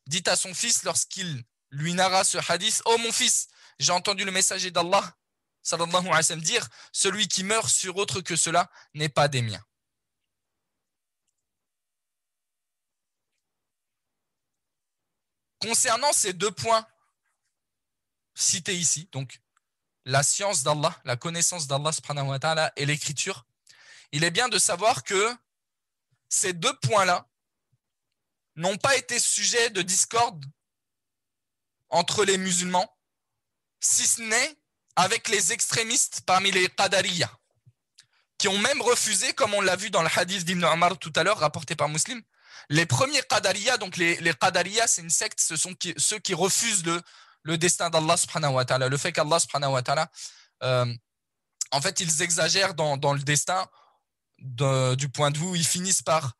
dit à son fils lorsqu'il lui narra ce hadith, oh mon fils, j'ai entendu le messager d'Allah sallallahu alayhi wa dire, celui qui meurt sur autre que cela n'est pas des miens. Concernant ces deux points cités ici, donc la science d'Allah, la connaissance d'Allah wa et l'écriture, il est bien de savoir que ces deux points-là n'ont pas été sujet de discorde entre les musulmans, si ce n'est avec les extrémistes parmi les Qadariya, qui ont même refusé, comme on l'a vu dans le hadith d'Ibn Omar tout à l'heure, rapporté par Muslim, les premiers Qadariya, donc les, les c'est une secte, ce sont ceux qui refusent le, le destin d'Allah subhanahu wa ta'ala, le fait qu'Allah subhanahu wa ta'ala, euh, en fait, ils exagèrent dans, le destin du point de vue, où ils finissent par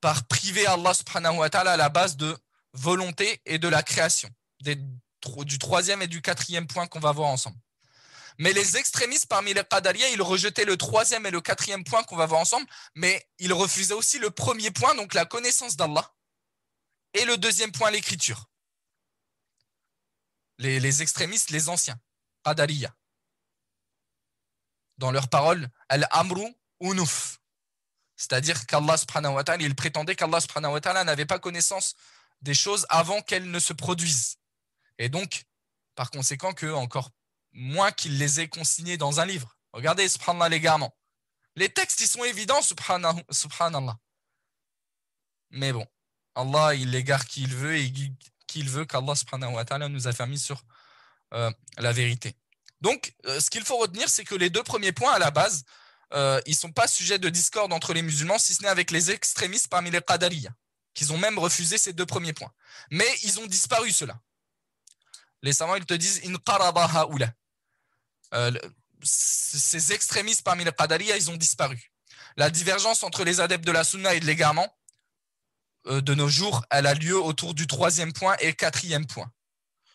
par priver Allah subhanahu wa ta'ala à la base de volonté et de la création, des, du troisième et du quatrième point qu'on va voir ensemble. Mais les extrémistes parmi les Qadariens, ils rejetaient le troisième et le quatrième point qu'on va voir ensemble, mais ils refusaient aussi le premier point, donc la connaissance d'Allah, et le deuxième point, l'écriture. Les, extrémistes, les anciens, Qadariya. Dans leurs paroles, Al-Amru Unuf, c'est-à-dire qu'Allah il prétendait qu'Allah n'avait pas connaissance des choses avant qu'elles ne se produisent. Et donc, par conséquent, que encore moins qu'il les ait consignées dans un livre. Regardez, subhanallah, l'égarement. Les textes, ils sont évidents, subhanallah. Mais bon, Allah, il l'égare qui il veut et qu'il veut, qu'Allah subhanahu nous a permis sur euh, la vérité. Donc, euh, ce qu'il faut retenir, c'est que les deux premiers points, à la base, euh, ils ne sont pas sujets de discorde entre les musulmans, si ce n'est avec les extrémistes parmi les Qadariya, qu'ils ont même refusé ces deux premiers points. Mais ils ont disparu, cela. Les savants, ils te disent In euh, Ces extrémistes parmi les Qadariya, ils ont disparu. La divergence entre les adeptes de la Sunna et de l'égarement, euh, de nos jours, elle a lieu autour du troisième point et quatrième point.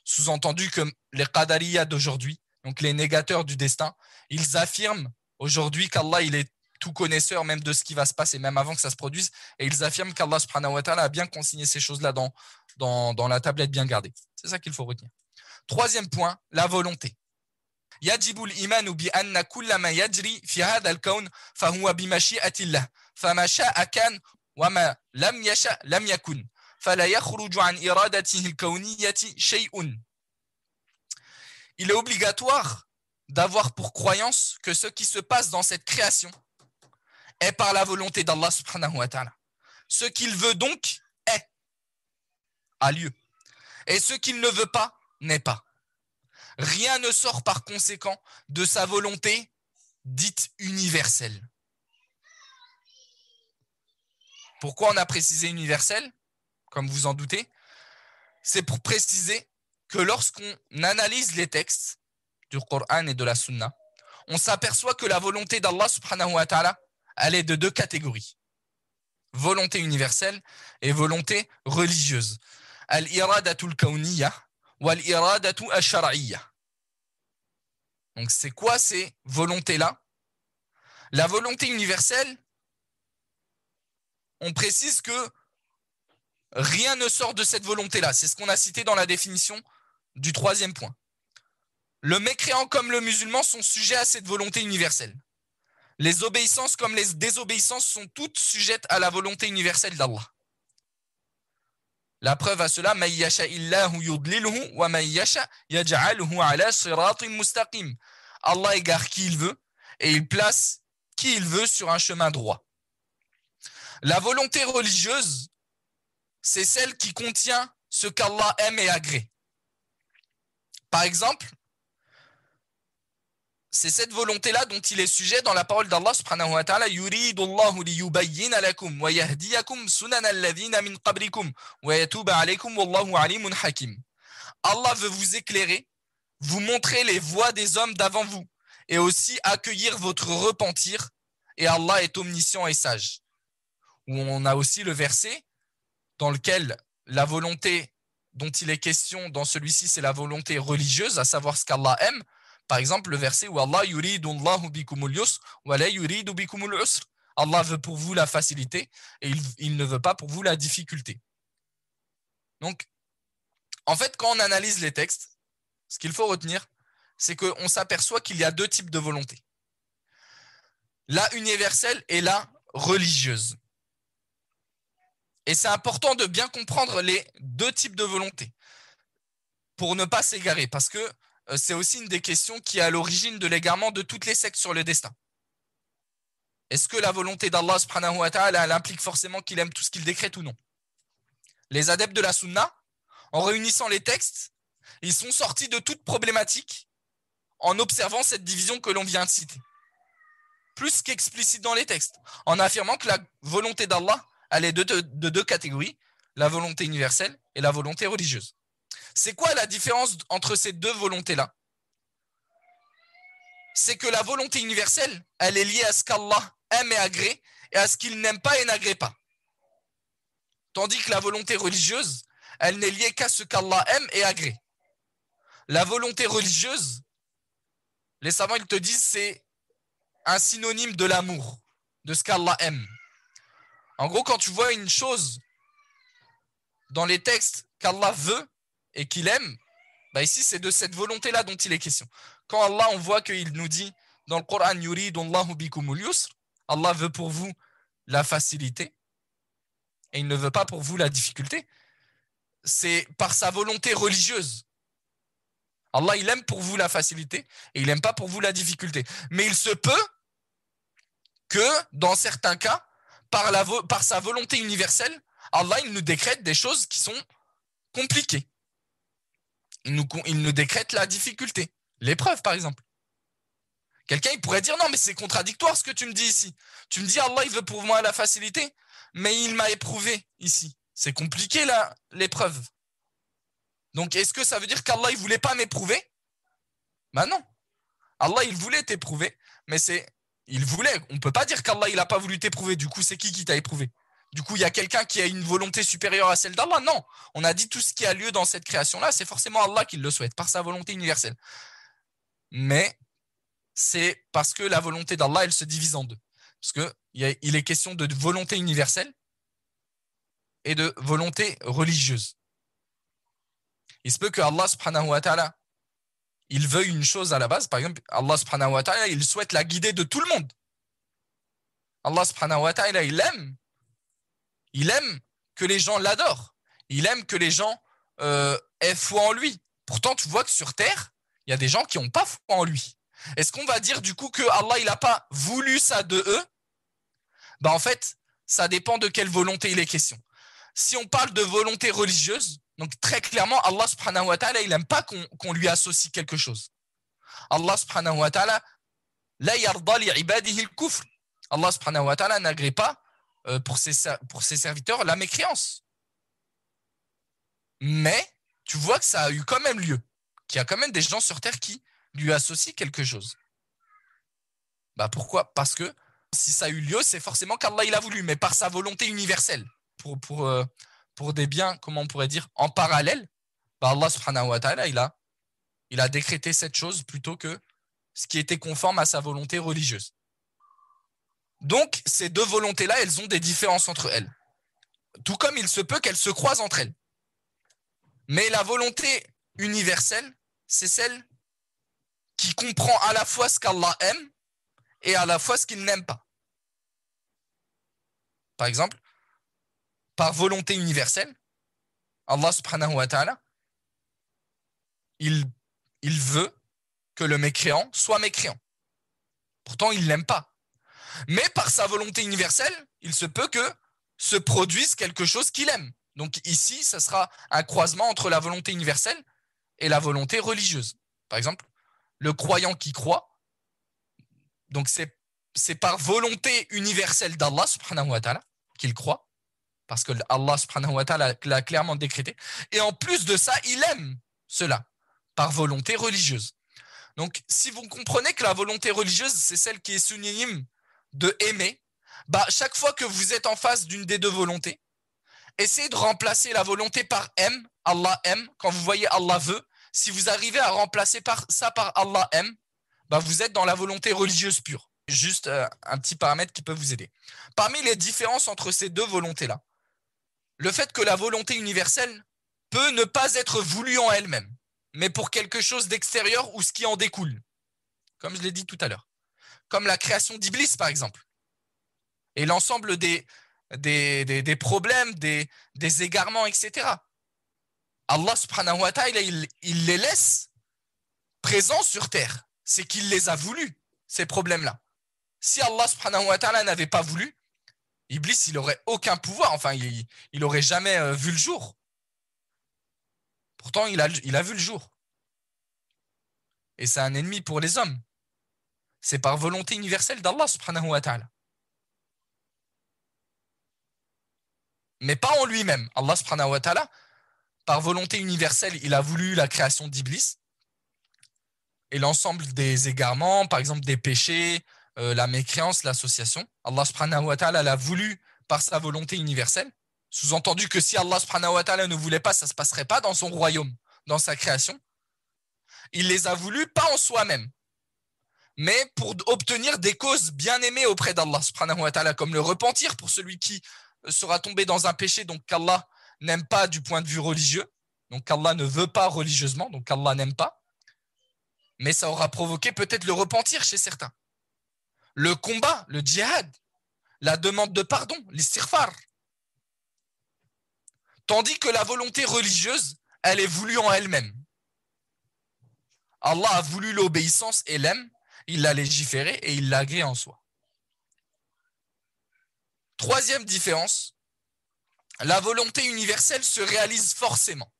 Sous-entendu que les Qadariya d'aujourd'hui, donc les négateurs du destin, ils affirment Aujourd'hui, qu'Allah, il est tout connaisseur même de ce qui va se passer, même avant que ça se produise. Et ils affirment qu'Allah subhanahu wa ta'ala a bien consigné ces choses-là dans, dans, dans, la tablette bien gardée. C'est ça qu'il faut retenir. Troisième point, la volonté. Il est obligatoire d'avoir pour croyance que ce qui se passe dans cette création est par la volonté d'Allah subhanahu wa ta'ala. Ce qu'il veut donc est, a lieu. Et ce qu'il ne veut pas, n'est pas. Rien ne sort par conséquent de sa volonté dite universelle. Pourquoi on a précisé universelle Comme vous en doutez, c'est pour préciser que lorsqu'on analyse les textes, du Coran et de la Sunna, on s'aperçoit que la volonté d'Allah subhanahu wa ta'ala, elle est de deux catégories. Volonté universelle et volonté religieuse. al iradatul Donc c'est quoi ces volontés-là La volonté universelle, on précise que rien ne sort de cette volonté-là. C'est ce qu'on a cité dans la définition du troisième point. Le mécréant comme le musulman sont sujets à cette volonté universelle. Les obéissances comme les désobéissances sont toutes sujettes à la volonté universelle d'Allah. La preuve à cela, Allah égare qui il veut et il place qui il veut sur un chemin droit. La volonté religieuse, c'est celle qui contient ce qu'Allah aime et agrée. Par exemple, c'est cette volonté-là dont il est sujet dans la parole d'Allah subhanahu wa ta'ala Allah veut vous éclairer, vous montrer les voies des hommes d'avant vous et aussi accueillir votre repentir et Allah est omniscient et sage. on a aussi le verset dans lequel la volonté dont il est question dans celui-ci, c'est la volonté religieuse, à savoir ce qu'Allah aime, par exemple, le verset où Allah wa Allah veut pour vous la facilité et il, il, ne veut pas pour vous la difficulté. Donc, en fait, quand on analyse les textes, ce qu'il faut retenir, c'est qu'on s'aperçoit qu'il y a deux types de volonté. La universelle et la religieuse. Et c'est important de bien comprendre les deux types de volonté pour ne pas s'égarer, parce que euh, c'est aussi une des questions qui est à l'origine de l'égarement de toutes les sectes sur le destin. Est-ce que la volonté d'Allah elle implique forcément qu'il aime tout ce qu'il décrète ou non Les adeptes de la sunna, en réunissant les textes, ils sont sortis de toute problématique en observant cette division que l'on vient de citer. Plus qu'explicite dans les textes, en affirmant que la volonté d'Allah, elle est de deux catégories, la volonté universelle et la volonté religieuse. C'est quoi la différence entre ces deux volontés-là C'est que la volonté universelle, elle est liée à ce qu'Allah aime et agrée, et à ce qu'il n'aime pas et n'agrée pas. Tandis que la volonté religieuse, elle n'est liée qu'à ce qu'Allah aime et agrée. La volonté religieuse, les savants ils te disent c'est un synonyme de l'amour, de ce qu'Allah aime. En gros, quand tu vois une chose dans les textes qu'Allah veut, et qu'il aime, bah ici c'est de cette volonté-là dont il est question. Quand Allah, on voit qu'il nous dit dans le Coran, Allah veut pour vous la facilité et il ne veut pas pour vous la difficulté. C'est par sa volonté religieuse. Allah, il aime pour vous la facilité et il n'aime pas pour vous la difficulté. Mais il se peut que, dans certains cas, par, par sa volonté universelle, Allah, il nous décrète des choses qui sont compliquées il nous, décrète la difficulté, l'épreuve par exemple. Quelqu'un il pourrait dire non mais c'est contradictoire ce que tu me dis ici. Tu me dis Allah il veut pour moi la facilité, mais il m'a éprouvé ici. C'est compliqué là l'épreuve. Donc est-ce que ça veut dire qu'Allah il voulait pas m'éprouver Ben non. Allah il voulait t'éprouver, mais c'est il voulait. On peut pas dire qu'Allah il a pas voulu t'éprouver. Du coup c'est qui qui t'a éprouvé du coup, il y a quelqu'un qui a une volonté supérieure à celle d'Allah. Non, on a dit tout ce qui a lieu dans cette création-là, c'est forcément Allah qui le souhaite, par sa volonté universelle. Mais c'est parce que la volonté d'Allah, elle se divise en deux. Parce qu'il est question de volonté universelle et de volonté religieuse. Il se peut que Allah subhanahu wa ta'ala, il veuille une chose à la base. Par exemple, Allah subhanahu wa ta'ala, il souhaite la guider de tout le monde. Allah subhanahu wa ta'ala, il aime il aime que les gens l'adorent. Il aime que les gens euh, aient foi en lui. Pourtant, tu vois que sur Terre, il y a des gens qui n'ont pas foi en lui. Est-ce qu'on va dire du coup que Allah il n'a pas voulu ça de eux ben, en fait, ça dépend de quelle volonté il est question. Si on parle de volonté religieuse, donc très clairement, Allah subhanahu wa ta'ala, il n'aime pas qu'on lui associe quelque chose. Allah subhanahu wa ta'ala, Allah subhanahu wa ta'ala n'agrée pas euh, pour ses, pour serviteurs la mécréance. Mais tu vois que ça a eu quand même lieu, qu'il y a quand même des gens sur Terre qui lui associent quelque chose. Bah pourquoi Parce que si ça a eu lieu, c'est forcément qu'Allah il a voulu, mais par sa volonté universelle, pour, pour, euh, pour des biens, comment on pourrait dire, en parallèle, bah Allah subhanahu wa ta'ala, il a, il a décrété cette chose plutôt que ce qui était conforme à sa volonté religieuse. Donc, ces deux volontés-là, elles ont des différences entre elles. Tout comme il se peut qu'elles se croisent entre elles. Mais la volonté universelle, c'est celle qui comprend à la fois ce qu'Allah aime et à la fois ce qu'il n'aime pas. Par exemple, par volonté universelle, Allah subhanahu wa ta'ala, il, il veut que le mécréant soit mécréant. Pourtant, il ne l'aime pas mais par sa volonté universelle, il se peut que se produise quelque chose qu'il aime. Donc ici, ce sera un croisement entre la volonté universelle et la volonté religieuse. Par exemple, le croyant qui croit, donc c'est par volonté universelle d'Allah subhanahu wa ta'ala qu'il croit, parce que Allah subhanahu wa ta'ala l'a clairement décrété. Et en plus de ça, il aime cela, par volonté religieuse. Donc si vous comprenez que la volonté religieuse, c'est celle qui est synonyme de aimer, bah, chaque fois que vous êtes en face d'une des deux volontés, essayez de remplacer la volonté par M, Allah aime, quand vous voyez Allah veut. Si vous arrivez à remplacer ça par Allah aime, bah, vous êtes dans la volonté religieuse pure. Juste euh, un petit paramètre qui peut vous aider. Parmi les différences entre ces deux volontés-là, le fait que la volonté universelle peut ne pas être voulue en elle-même, mais pour quelque chose d'extérieur ou ce qui en découle, comme je l'ai dit tout à l'heure comme la création d'Iblis, par exemple. Et l'ensemble des, des, problèmes, des, égarements, etc. Allah subhanahu wa ta'ala, il, il, les laisse présents sur terre. C'est qu'il les a voulus, ces problèmes-là. Si Allah subhanahu wa ta'ala n'avait pas voulu, Iblis, il n'aurait aucun pouvoir. Enfin, il n'aurait jamais euh, vu le jour. Pourtant, il a, il a vu le jour. Et c'est un ennemi pour les hommes. C'est par volonté universelle d'Allah subhanahu wa ta'ala. Mais pas en lui-même. Allah subhanahu wa ta'ala, par volonté universelle, il a voulu la création d'Iblis et l'ensemble des égarements, par exemple des péchés, euh, la mécréance, l'association. Allah subhanahu wa ta'ala l'a voulu par sa volonté universelle. Sous-entendu que si Allah subhanahu wa ta'ala ne voulait pas, ça ne se passerait pas dans son royaume, dans sa création. Il les a voulus pas en soi-même mais pour obtenir des causes bien aimées auprès d'Allah, subhanahu comme le repentir pour celui qui euh, sera tombé dans un péché donc qu'Allah n'aime pas du point de vue religieux, donc qu'Allah ne veut pas religieusement, donc qu'Allah n'aime pas, mais ça aura provoqué peut-être le repentir chez certains. Le combat, le djihad, la demande de pardon, sirfar Tandis que la volonté religieuse, elle est voulue en elle-même. Allah a voulu l'obéissance et l'aime, il l'a légiféré et il l'a agréé en soi. Troisième différence, la volonté universelle se réalise forcément.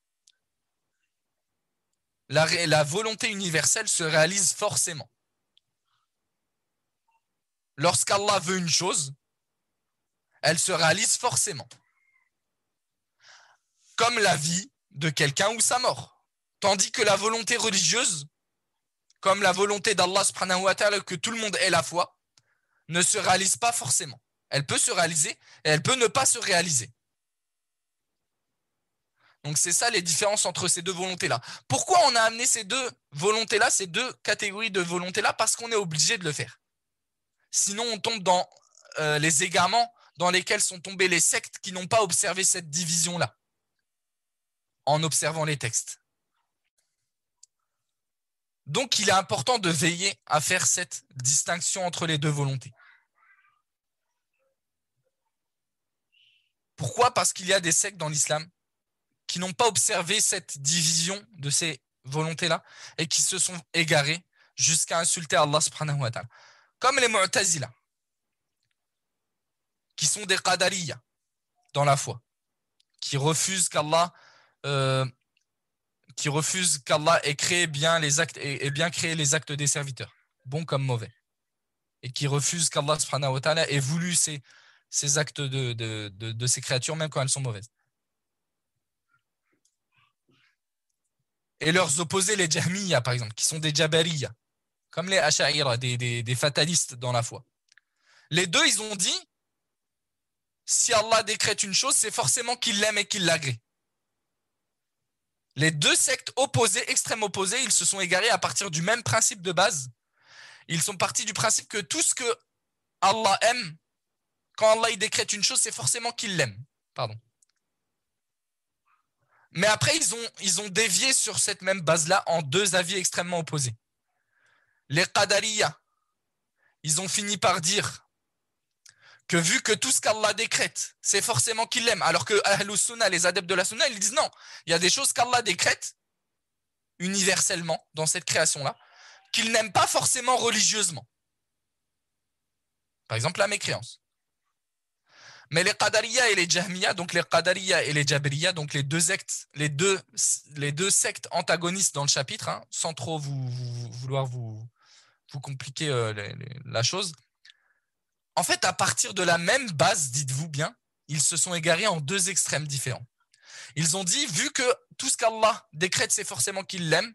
La, la volonté universelle se réalise forcément. Lorsqu'Allah veut une chose, elle se réalise forcément. Comme la vie de quelqu'un ou sa mort. Tandis que la volonté religieuse, comme la volonté d'Allah subhanahu wa ta'ala que tout le monde ait la foi, ne se réalise pas forcément. Elle peut se réaliser et elle peut ne pas se réaliser. Donc c'est ça les différences entre ces deux volontés-là. Pourquoi on a amené ces deux volontés-là, ces deux catégories de volontés-là Parce qu'on est obligé de le faire. Sinon on tombe dans euh, les égarements dans lesquels sont tombés les sectes qui n'ont pas observé cette division-là en observant les textes. Donc, il est important de veiller à faire cette distinction entre les deux volontés. Pourquoi Parce qu'il y a des sectes dans l'islam qui n'ont pas observé cette division de ces volontés-là et qui se sont égarés jusqu'à insulter Allah subhanahu wa ta'ala. Comme les Mu'tazila, qui sont des Qadariya dans la foi, qui refusent qu'Allah euh, qui refusent qu'Allah ait créé bien les actes et, bien créé les actes des serviteurs, bons comme mauvais, et qui refuse qu'Allah ait voulu ces, ces actes de, de, ces créatures, même quand elles sont mauvaises. et leurs opposés, les Jahmiya, par exemple, qui sont des Jabariya, comme les Asha'ira, des, des, fatalistes dans la foi. Les deux, ils ont dit si Allah décrète une chose, c'est forcément qu'il l'aime et qu'il l'agrée. Les deux sectes opposées, extrêmes opposées, ils se sont égarés à partir du même principe de base. Ils sont partis du principe que tout ce que Allah aime, quand Allah décrète une chose, c'est forcément qu'il l'aime. Pardon. Mais après, ils ont, ils ont dévié sur cette même base-là en deux avis extrêmement opposés. Les Qadariya, ils ont fini par dire que vu que tout ce qu'Allah décrète, c'est forcément qu'il l'aime. Alors que sunna les adeptes de la Sunna, ils disent non, il y a des choses qu'Allah décrète universellement dans cette création-là, qu'il n'aime pas forcément religieusement. Par exemple, la mécréance. Mais les Qadariya et les Jahmiya, donc les Qadariya et les Jabriya, donc les deux, sectes, les deux, les deux sectes antagonistes dans le chapitre, hein, sans trop vous, vouloir vous, compliquer euh, la chose, en fait, à partir de la même base, dites-vous bien, ils se sont égarés en deux extrêmes différents. Ils ont dit, vu que tout ce qu'Allah décrète, c'est forcément qu'il l'aime,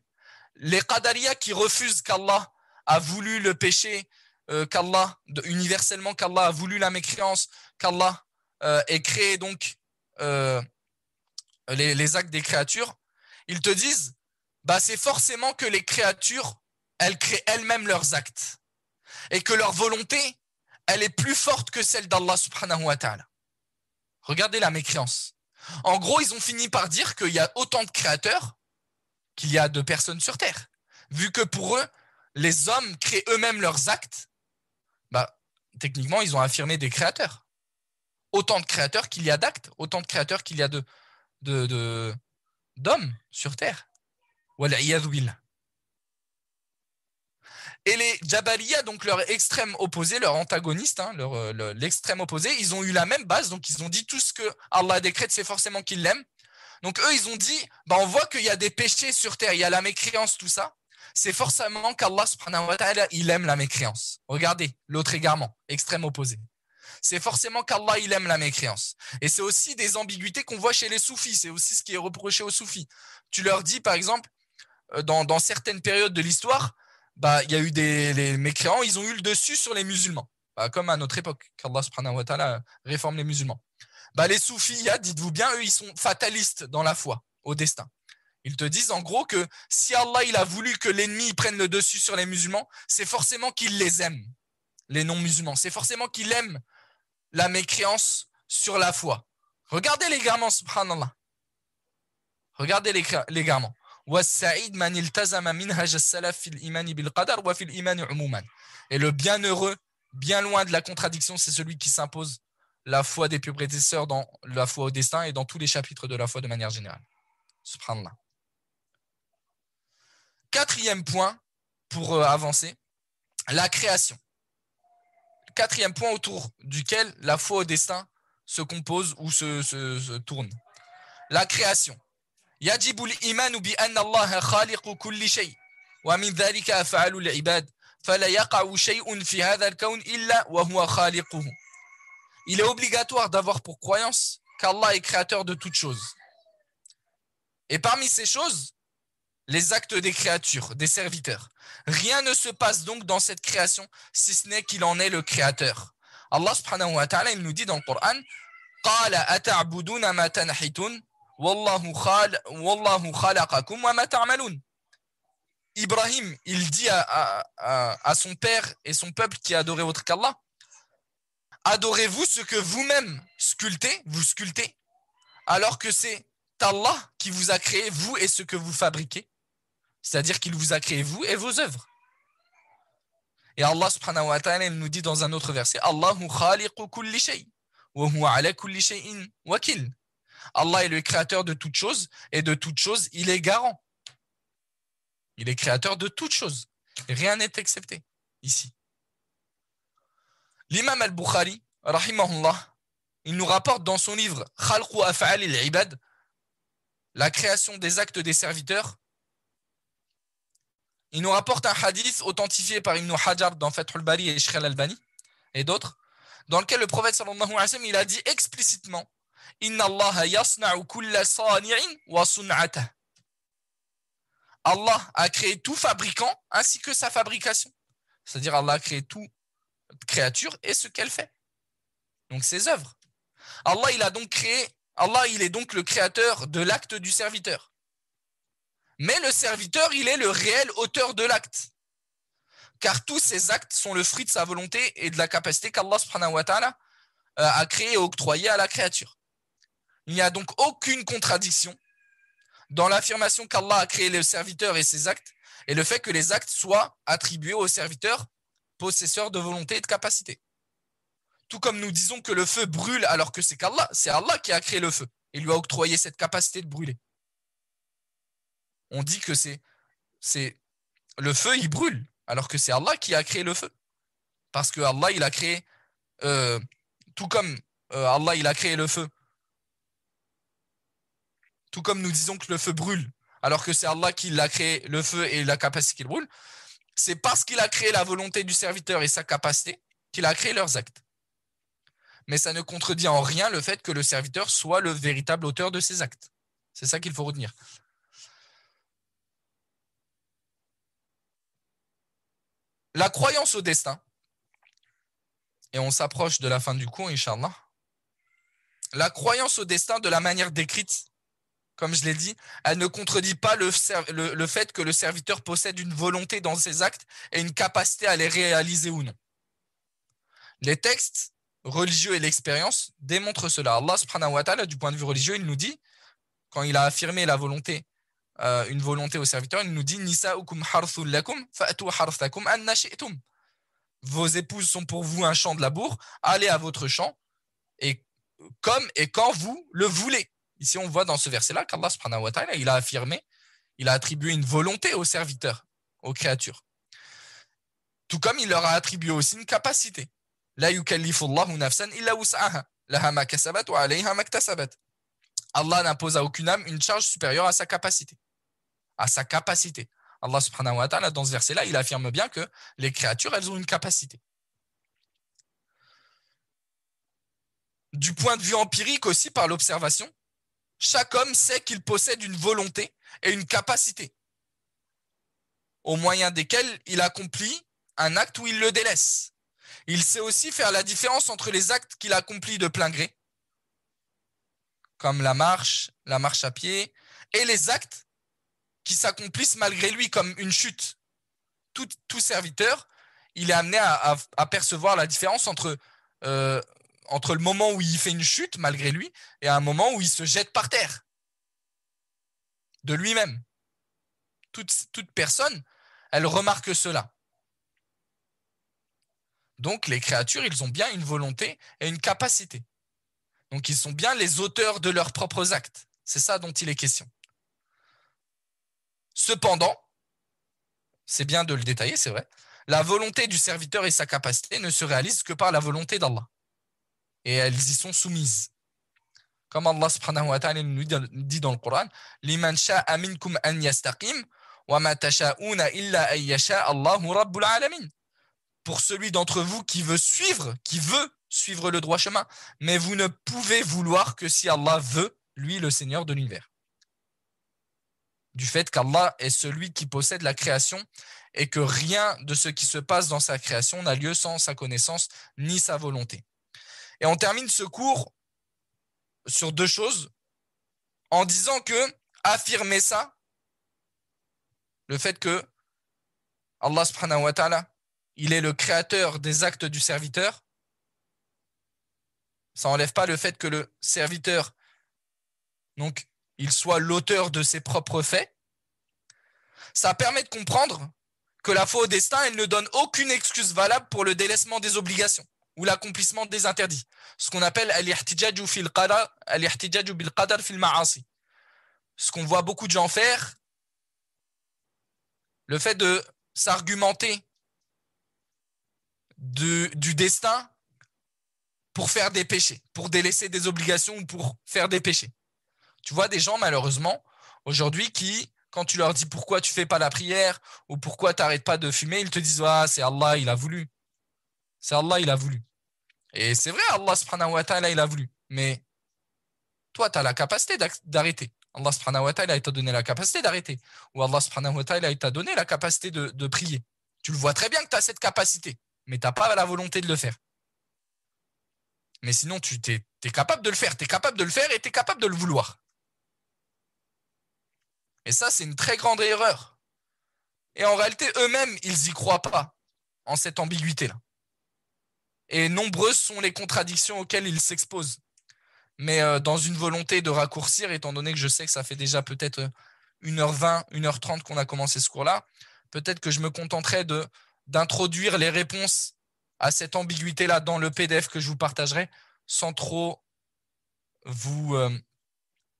les qadariyas qui refusent qu'Allah a voulu le péché, euh, qu'Allah, universellement, qu'Allah a voulu la mécréance, qu'Allah euh, ait créé donc euh, les, les, actes des créatures, ils te disent, bah, c'est forcément que les créatures, elles créent elles-mêmes leurs actes et que leur volonté, elle est plus forte que celle d'Allah subhanahu wa ta'ala. Regardez la mécréance. En gros, ils ont fini par dire qu'il y a autant de créateurs qu'il y a de personnes sur Terre. Vu que pour eux, les hommes créent eux-mêmes leurs actes, bah, techniquement, ils ont affirmé des créateurs. Autant de créateurs qu'il y a d'actes, autant de créateurs qu'il y a de, d'hommes sur Terre. Voilà, et les Jabalia, donc leur extrême opposé, leur antagoniste, hein, euh, l'extrême opposé, ils ont eu la même base, donc ils ont dit tout ce que Allah décrète, c'est forcément qu'il l'aime. Donc eux, ils ont dit, bah, on voit qu'il y a des péchés sur terre, il y a la mécréance, tout ça. C'est forcément qu'Allah, il aime la mécréance. Regardez, l'autre égarement, extrême opposé. C'est forcément qu'Allah, il aime la mécréance. Et c'est aussi des ambiguïtés qu'on voit chez les soufis. C'est aussi ce qui est reproché aux soufis. Tu leur dis, par exemple, euh, dans certaines périodes de l'histoire, bah, y a eu des mécréants, ils ont eu le dessus sur les musulmans, bah, comme à notre époque, qu'Allah subhanahu wa ta'ala réforme les musulmans. Bah, les soufis, dites-vous bien, eux, ils sont fatalistes dans la foi, au destin. Ils te disent en gros que si Allah il a voulu que l'ennemi prenne le dessus sur les musulmans, c'est forcément qu'il les aime, les non-musulmans. C'est forcément qu'il aime la mécréance sur la foi. Regardez les garments subhanallah. Regardez les garments. Et le bienheureux, bien loin de la contradiction, c'est celui qui s'impose la foi des pieux prédécesseurs dans la foi au destin et dans tous les chapitres de la foi de manière générale. Subhanallah. Quatrième point pour euh, avancer, la création. Quatrième point autour duquel la foi au destin se compose ou se tourne. La création. Il est obligatoire d'avoir pour croyance qu'Allah est créateur de toutes choses. Et parmi ces choses, les actes des créatures, des serviteurs. Rien ne se passe donc dans cette création si ce n'est qu'il en est le créateur. Allah subhanahu wa ta'ala, nous dit dans le Coran, Wallahu khalaqakum wa ma Ibrahim, il dit à, son père et son peuple qui adorait autre qu'Allah Adorez-vous ce que vous-même sculptez, vous sculptez, alors que c'est Allah qui vous a créé, vous et ce que vous fabriquez. C'est-à-dire qu'il vous a créé, vous et vos œuvres. Et Allah subhanahu wa ta'ala nous dit dans un autre verset Allahu khaliqu kulli shay wa huwa ala kulli Allah est le créateur de toutes choses et de toutes choses, il est garant. Il est créateur de toutes choses. Rien n'est accepté ici. L'imam al-Bukhari, il nous rapporte dans son livre Khalqu la création des actes des serviteurs. Il nous rapporte un hadith authentifié par Ibn Hajar dans Fathul Bari et al-Albani et d'autres, dans lequel le prophète sallallahu alayhi wa sallam, il a dit explicitement Inna Allah wa Allah a créé tout fabricant ainsi que sa fabrication. C'est-à-dire Allah a créé toute créature et ce qu'elle fait. Donc ses œuvres. Allah, il a donc créé, Allah, il est donc le créateur de l'acte du serviteur. Mais le serviteur, il est le réel auteur de l'acte. Car tous ses actes sont le fruit de sa volonté et de la capacité qu'Allah subhanahu wa ta'ala euh, a créé et octroyé à la créature. Il n'y a donc aucune contradiction dans l'affirmation qu'Allah a créé le serviteur et ses actes et le fait que les actes soient attribués au serviteur possesseur de volonté et de capacité. Tout comme nous disons que le feu brûle alors que c'est qu'Allah, c'est Allah qui a créé le feu et lui a octroyé cette capacité de brûler. On dit que c'est c'est le feu il brûle alors que c'est Allah qui a créé le feu. Parce que Allah il a créé euh, tout comme euh, Allah il a créé le feu tout comme nous disons que le feu brûle, alors que c'est Allah qui l'a créé, le feu et la capacité qu'il brûle, c'est parce qu'il a créé la volonté du serviteur et sa capacité qu'il a créé leurs actes. Mais ça ne contredit en rien le fait que le serviteur soit le véritable auteur de ses actes. C'est ça qu'il faut retenir. La croyance au destin, et on s'approche de la fin du cours, Inch'Allah, la croyance au destin de la manière décrite comme je l'ai dit, elle ne contredit pas le, fait que le serviteur possède une volonté dans ses actes et une capacité à les réaliser ou non. Les textes religieux et l'expérience démontrent cela. Allah subhanahu du point de vue religieux, il nous dit, quand il a affirmé la volonté, euh, une volonté au serviteur, il nous dit Nisa'ukum harthul lakum fa'atu harthakum an Vos épouses sont pour vous un champ de labour, allez à votre champ et comme et quand vous le voulez. Ici, on voit dans ce verset-là qu'Allah il a affirmé, il a attribué une volonté aux serviteurs, aux créatures. Tout comme il leur a attribué aussi une capacité. La Allah n'impose à aucune âme une charge supérieure à sa capacité. À sa capacité. Allah subhanahu wa ta'ala, dans ce verset-là, il affirme bien que les créatures, elles ont une capacité. Du point de vue empirique aussi, par l'observation, chaque homme sait qu'il possède une volonté et une capacité, au moyen desquelles il accomplit un acte où il le délaisse. Il sait aussi faire la différence entre les actes qu'il accomplit de plein gré, comme la marche, la marche à pied, et les actes qui s'accomplissent malgré lui, comme une chute. Tout, serviteur, il est amené à, percevoir la différence entre euh, entre le moment où il fait une chute, malgré lui, et un moment où il se jette par terre, de lui-même. Toute, toute personne, elle remarque cela. Donc les créatures, ils ont bien une volonté et une capacité. Donc ils sont bien les auteurs de leurs propres actes. C'est ça dont il est question. Cependant, c'est bien de le détailler, c'est vrai, la volonté du serviteur et sa capacité ne se réalisent que par la volonté d'Allah et elles y sont soumises. Comme Allah subhanahu wa ta'ala nous dit dans le Coran, alamin ». Pour celui d'entre vous qui veut suivre, qui veut suivre le droit chemin, mais vous ne pouvez vouloir que si Allah veut, lui le Seigneur de l'univers. Du fait qu'Allah est celui qui possède la création et que rien de ce qui se passe dans sa création n'a lieu sans sa connaissance ni sa volonté. Et on termine ce cours sur deux choses en disant que affirmer ça, le fait que Allah subhanahu wa ta'ala, il est le créateur des actes du serviteur, ça n'enlève pas le fait que le serviteur, donc, il soit l'auteur de ses propres faits. Ça permet de comprendre que la foi au destin, elle ne donne aucune excuse valable pour le délaissement des obligations ou l'accomplissement des interdits. Ce qu'on appelle al fil bil qadar fil ma'asi. Ce qu'on voit beaucoup de gens faire, le fait de s'argumenter du, destin pour faire des péchés, pour délaisser des obligations ou pour faire des péchés. Tu vois des gens, malheureusement, aujourd'hui, qui, quand tu leur dis pourquoi tu fais pas la prière ou pourquoi tu n'arrêtes pas de fumer, ils te disent Ah, c'est Allah, il a voulu. C'est Allah, il a voulu. Et c'est vrai, Allah subhanahu wa ta'ala, il a voulu. Mais toi, tu as la capacité d'arrêter. Allah subhanahu wa ta'ala, il t'a donné la capacité d'arrêter. Ou Allah subhanahu wa ta'ala, il t'a donné la capacité de, prier. Tu le vois très bien que tu as cette capacité, mais tu n'as pas la volonté de le faire. Mais sinon, tu es capable de le faire. Tu es capable de le faire et tu es capable de le vouloir. Et ça, c'est une très grande erreur. Et en réalité, eux-mêmes, ils n'y croient pas en cette ambiguïté-là et nombreuses sont les contradictions auxquelles il s'expose. Mais euh, dans une volonté de raccourcir, étant donné que je sais que ça fait déjà peut-être 1h20, euh, 1h30 qu'on a commencé ce cours-là, peut-être que je me contenterai de, d'introduire les réponses à cette ambiguïté-là dans le PDF que je vous partagerai, sans trop vous, euh,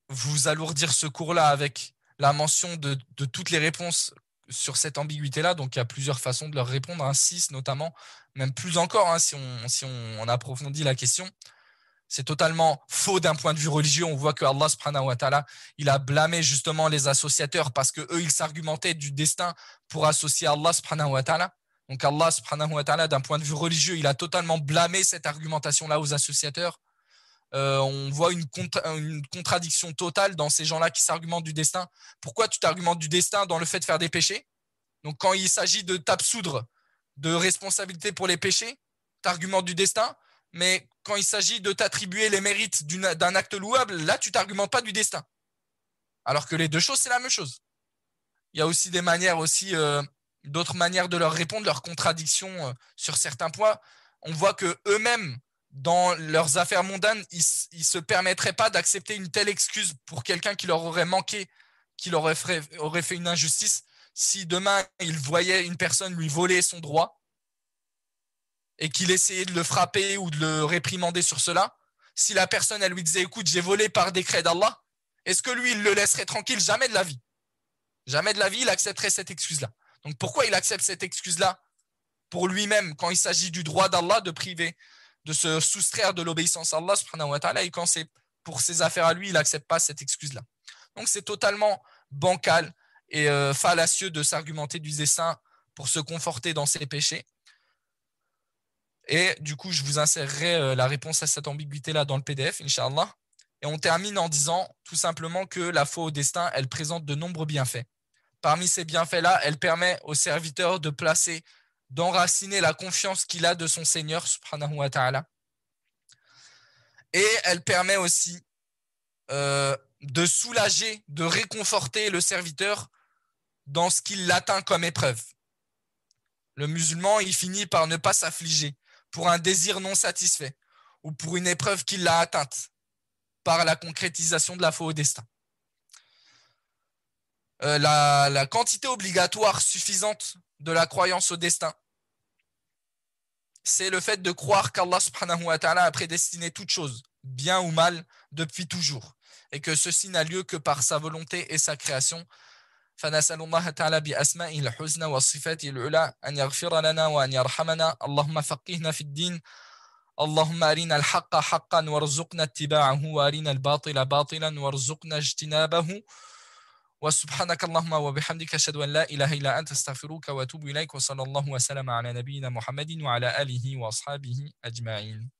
vous alourdir ce cours-là avec la mention de, de toutes les réponses sur cette ambiguïté-là. Donc, il y a plusieurs façons de leur répondre, un hein, 6 notamment, même plus encore, hein, si, on, si on, approfondit la question. C'est totalement faux d'un point de vue religieux. On voit que Allah il a blâmé justement les associateurs parce que eux, ils s'argumentaient du destin pour associer Allah subhanahu Donc Allah d'un point de vue religieux, il a totalement blâmé cette argumentation-là aux associateurs. Euh, on voit une, contradiction totale dans ces gens-là qui s'argumentent du destin. Pourquoi tu t'argumentes du destin dans le fait de faire des péchés Donc quand il s'agit de t'absoudre de responsabilité pour les péchés, t'argumentes du destin. Mais quand il s'agit de t'attribuer les mérites d'un acte louable, là, tu t'argumentes pas du destin. Alors que les deux choses, c'est la même chose. Il y a aussi des manières aussi, euh, d'autres manières de leur répondre, leurs contradictions euh, sur certains points. On voit que eux-mêmes dans leurs affaires mondaines, ils ne se permettraient pas d'accepter une telle excuse pour quelqu'un qui leur aurait manqué, qui leur aurait fait, une injustice. Si demain, ils voyaient une personne lui voler son droit et qu'il essayait de le frapper ou de le réprimander sur cela, si la personne, elle lui disait, écoute, j'ai volé par décret d'Allah, est-ce que lui, il le laisserait tranquille Jamais de la vie. Jamais de la vie, il accepterait cette excuse-là. Donc pourquoi il accepte cette excuse-là pour lui-même quand il s'agit du droit d'Allah de priver de se soustraire de l'obéissance à Allah subhanahu wa ta'ala et quand c'est pour ses affaires à lui, il n'accepte pas cette excuse-là. Donc c'est totalement bancal et euh, fallacieux de s'argumenter du dessein pour se conforter dans ses péchés. Et du coup, je vous insérerai euh, la réponse à cette ambiguïté-là dans le PDF, inshallah. Et on termine en disant tout simplement que la foi au destin, elle présente de nombreux bienfaits. Parmi ces bienfaits-là, elle permet aux serviteurs de placer d'enraciner la confiance qu'il a de son Seigneur, subhanahu Et elle permet aussi euh, de soulager, de réconforter le serviteur dans ce qu'il atteint comme épreuve. Le musulman, il finit par ne pas s'affliger pour un désir non satisfait ou pour une épreuve qu'il l'a atteinte par la concrétisation de la foi au destin. Euh, la, la, quantité obligatoire suffisante de la croyance au destin. C'est le fait de croire qu'Allah subhanahu wa ta'ala a prédestiné toute chose, bien ou mal, depuis toujours, et que ceci n'a lieu que par sa volonté et sa création. فنسأل الله تعالى بأسمائه الحسنى وصفاته العلى أن يغفر لنا وأن يرحمنا اللهم فقهنا في الدين اللهم أرنا الحق حقا وارزقنا اتباعه وأرنا الباطل باطلا وارزقنا اجتنابه وسبحانك اللهم وبحمدك أشهد أن لا إله إلا أنت أستغفرك وأتوب إليك وصلى الله وسلم على نبينا محمد وعلى آله وأصحابه أجمعين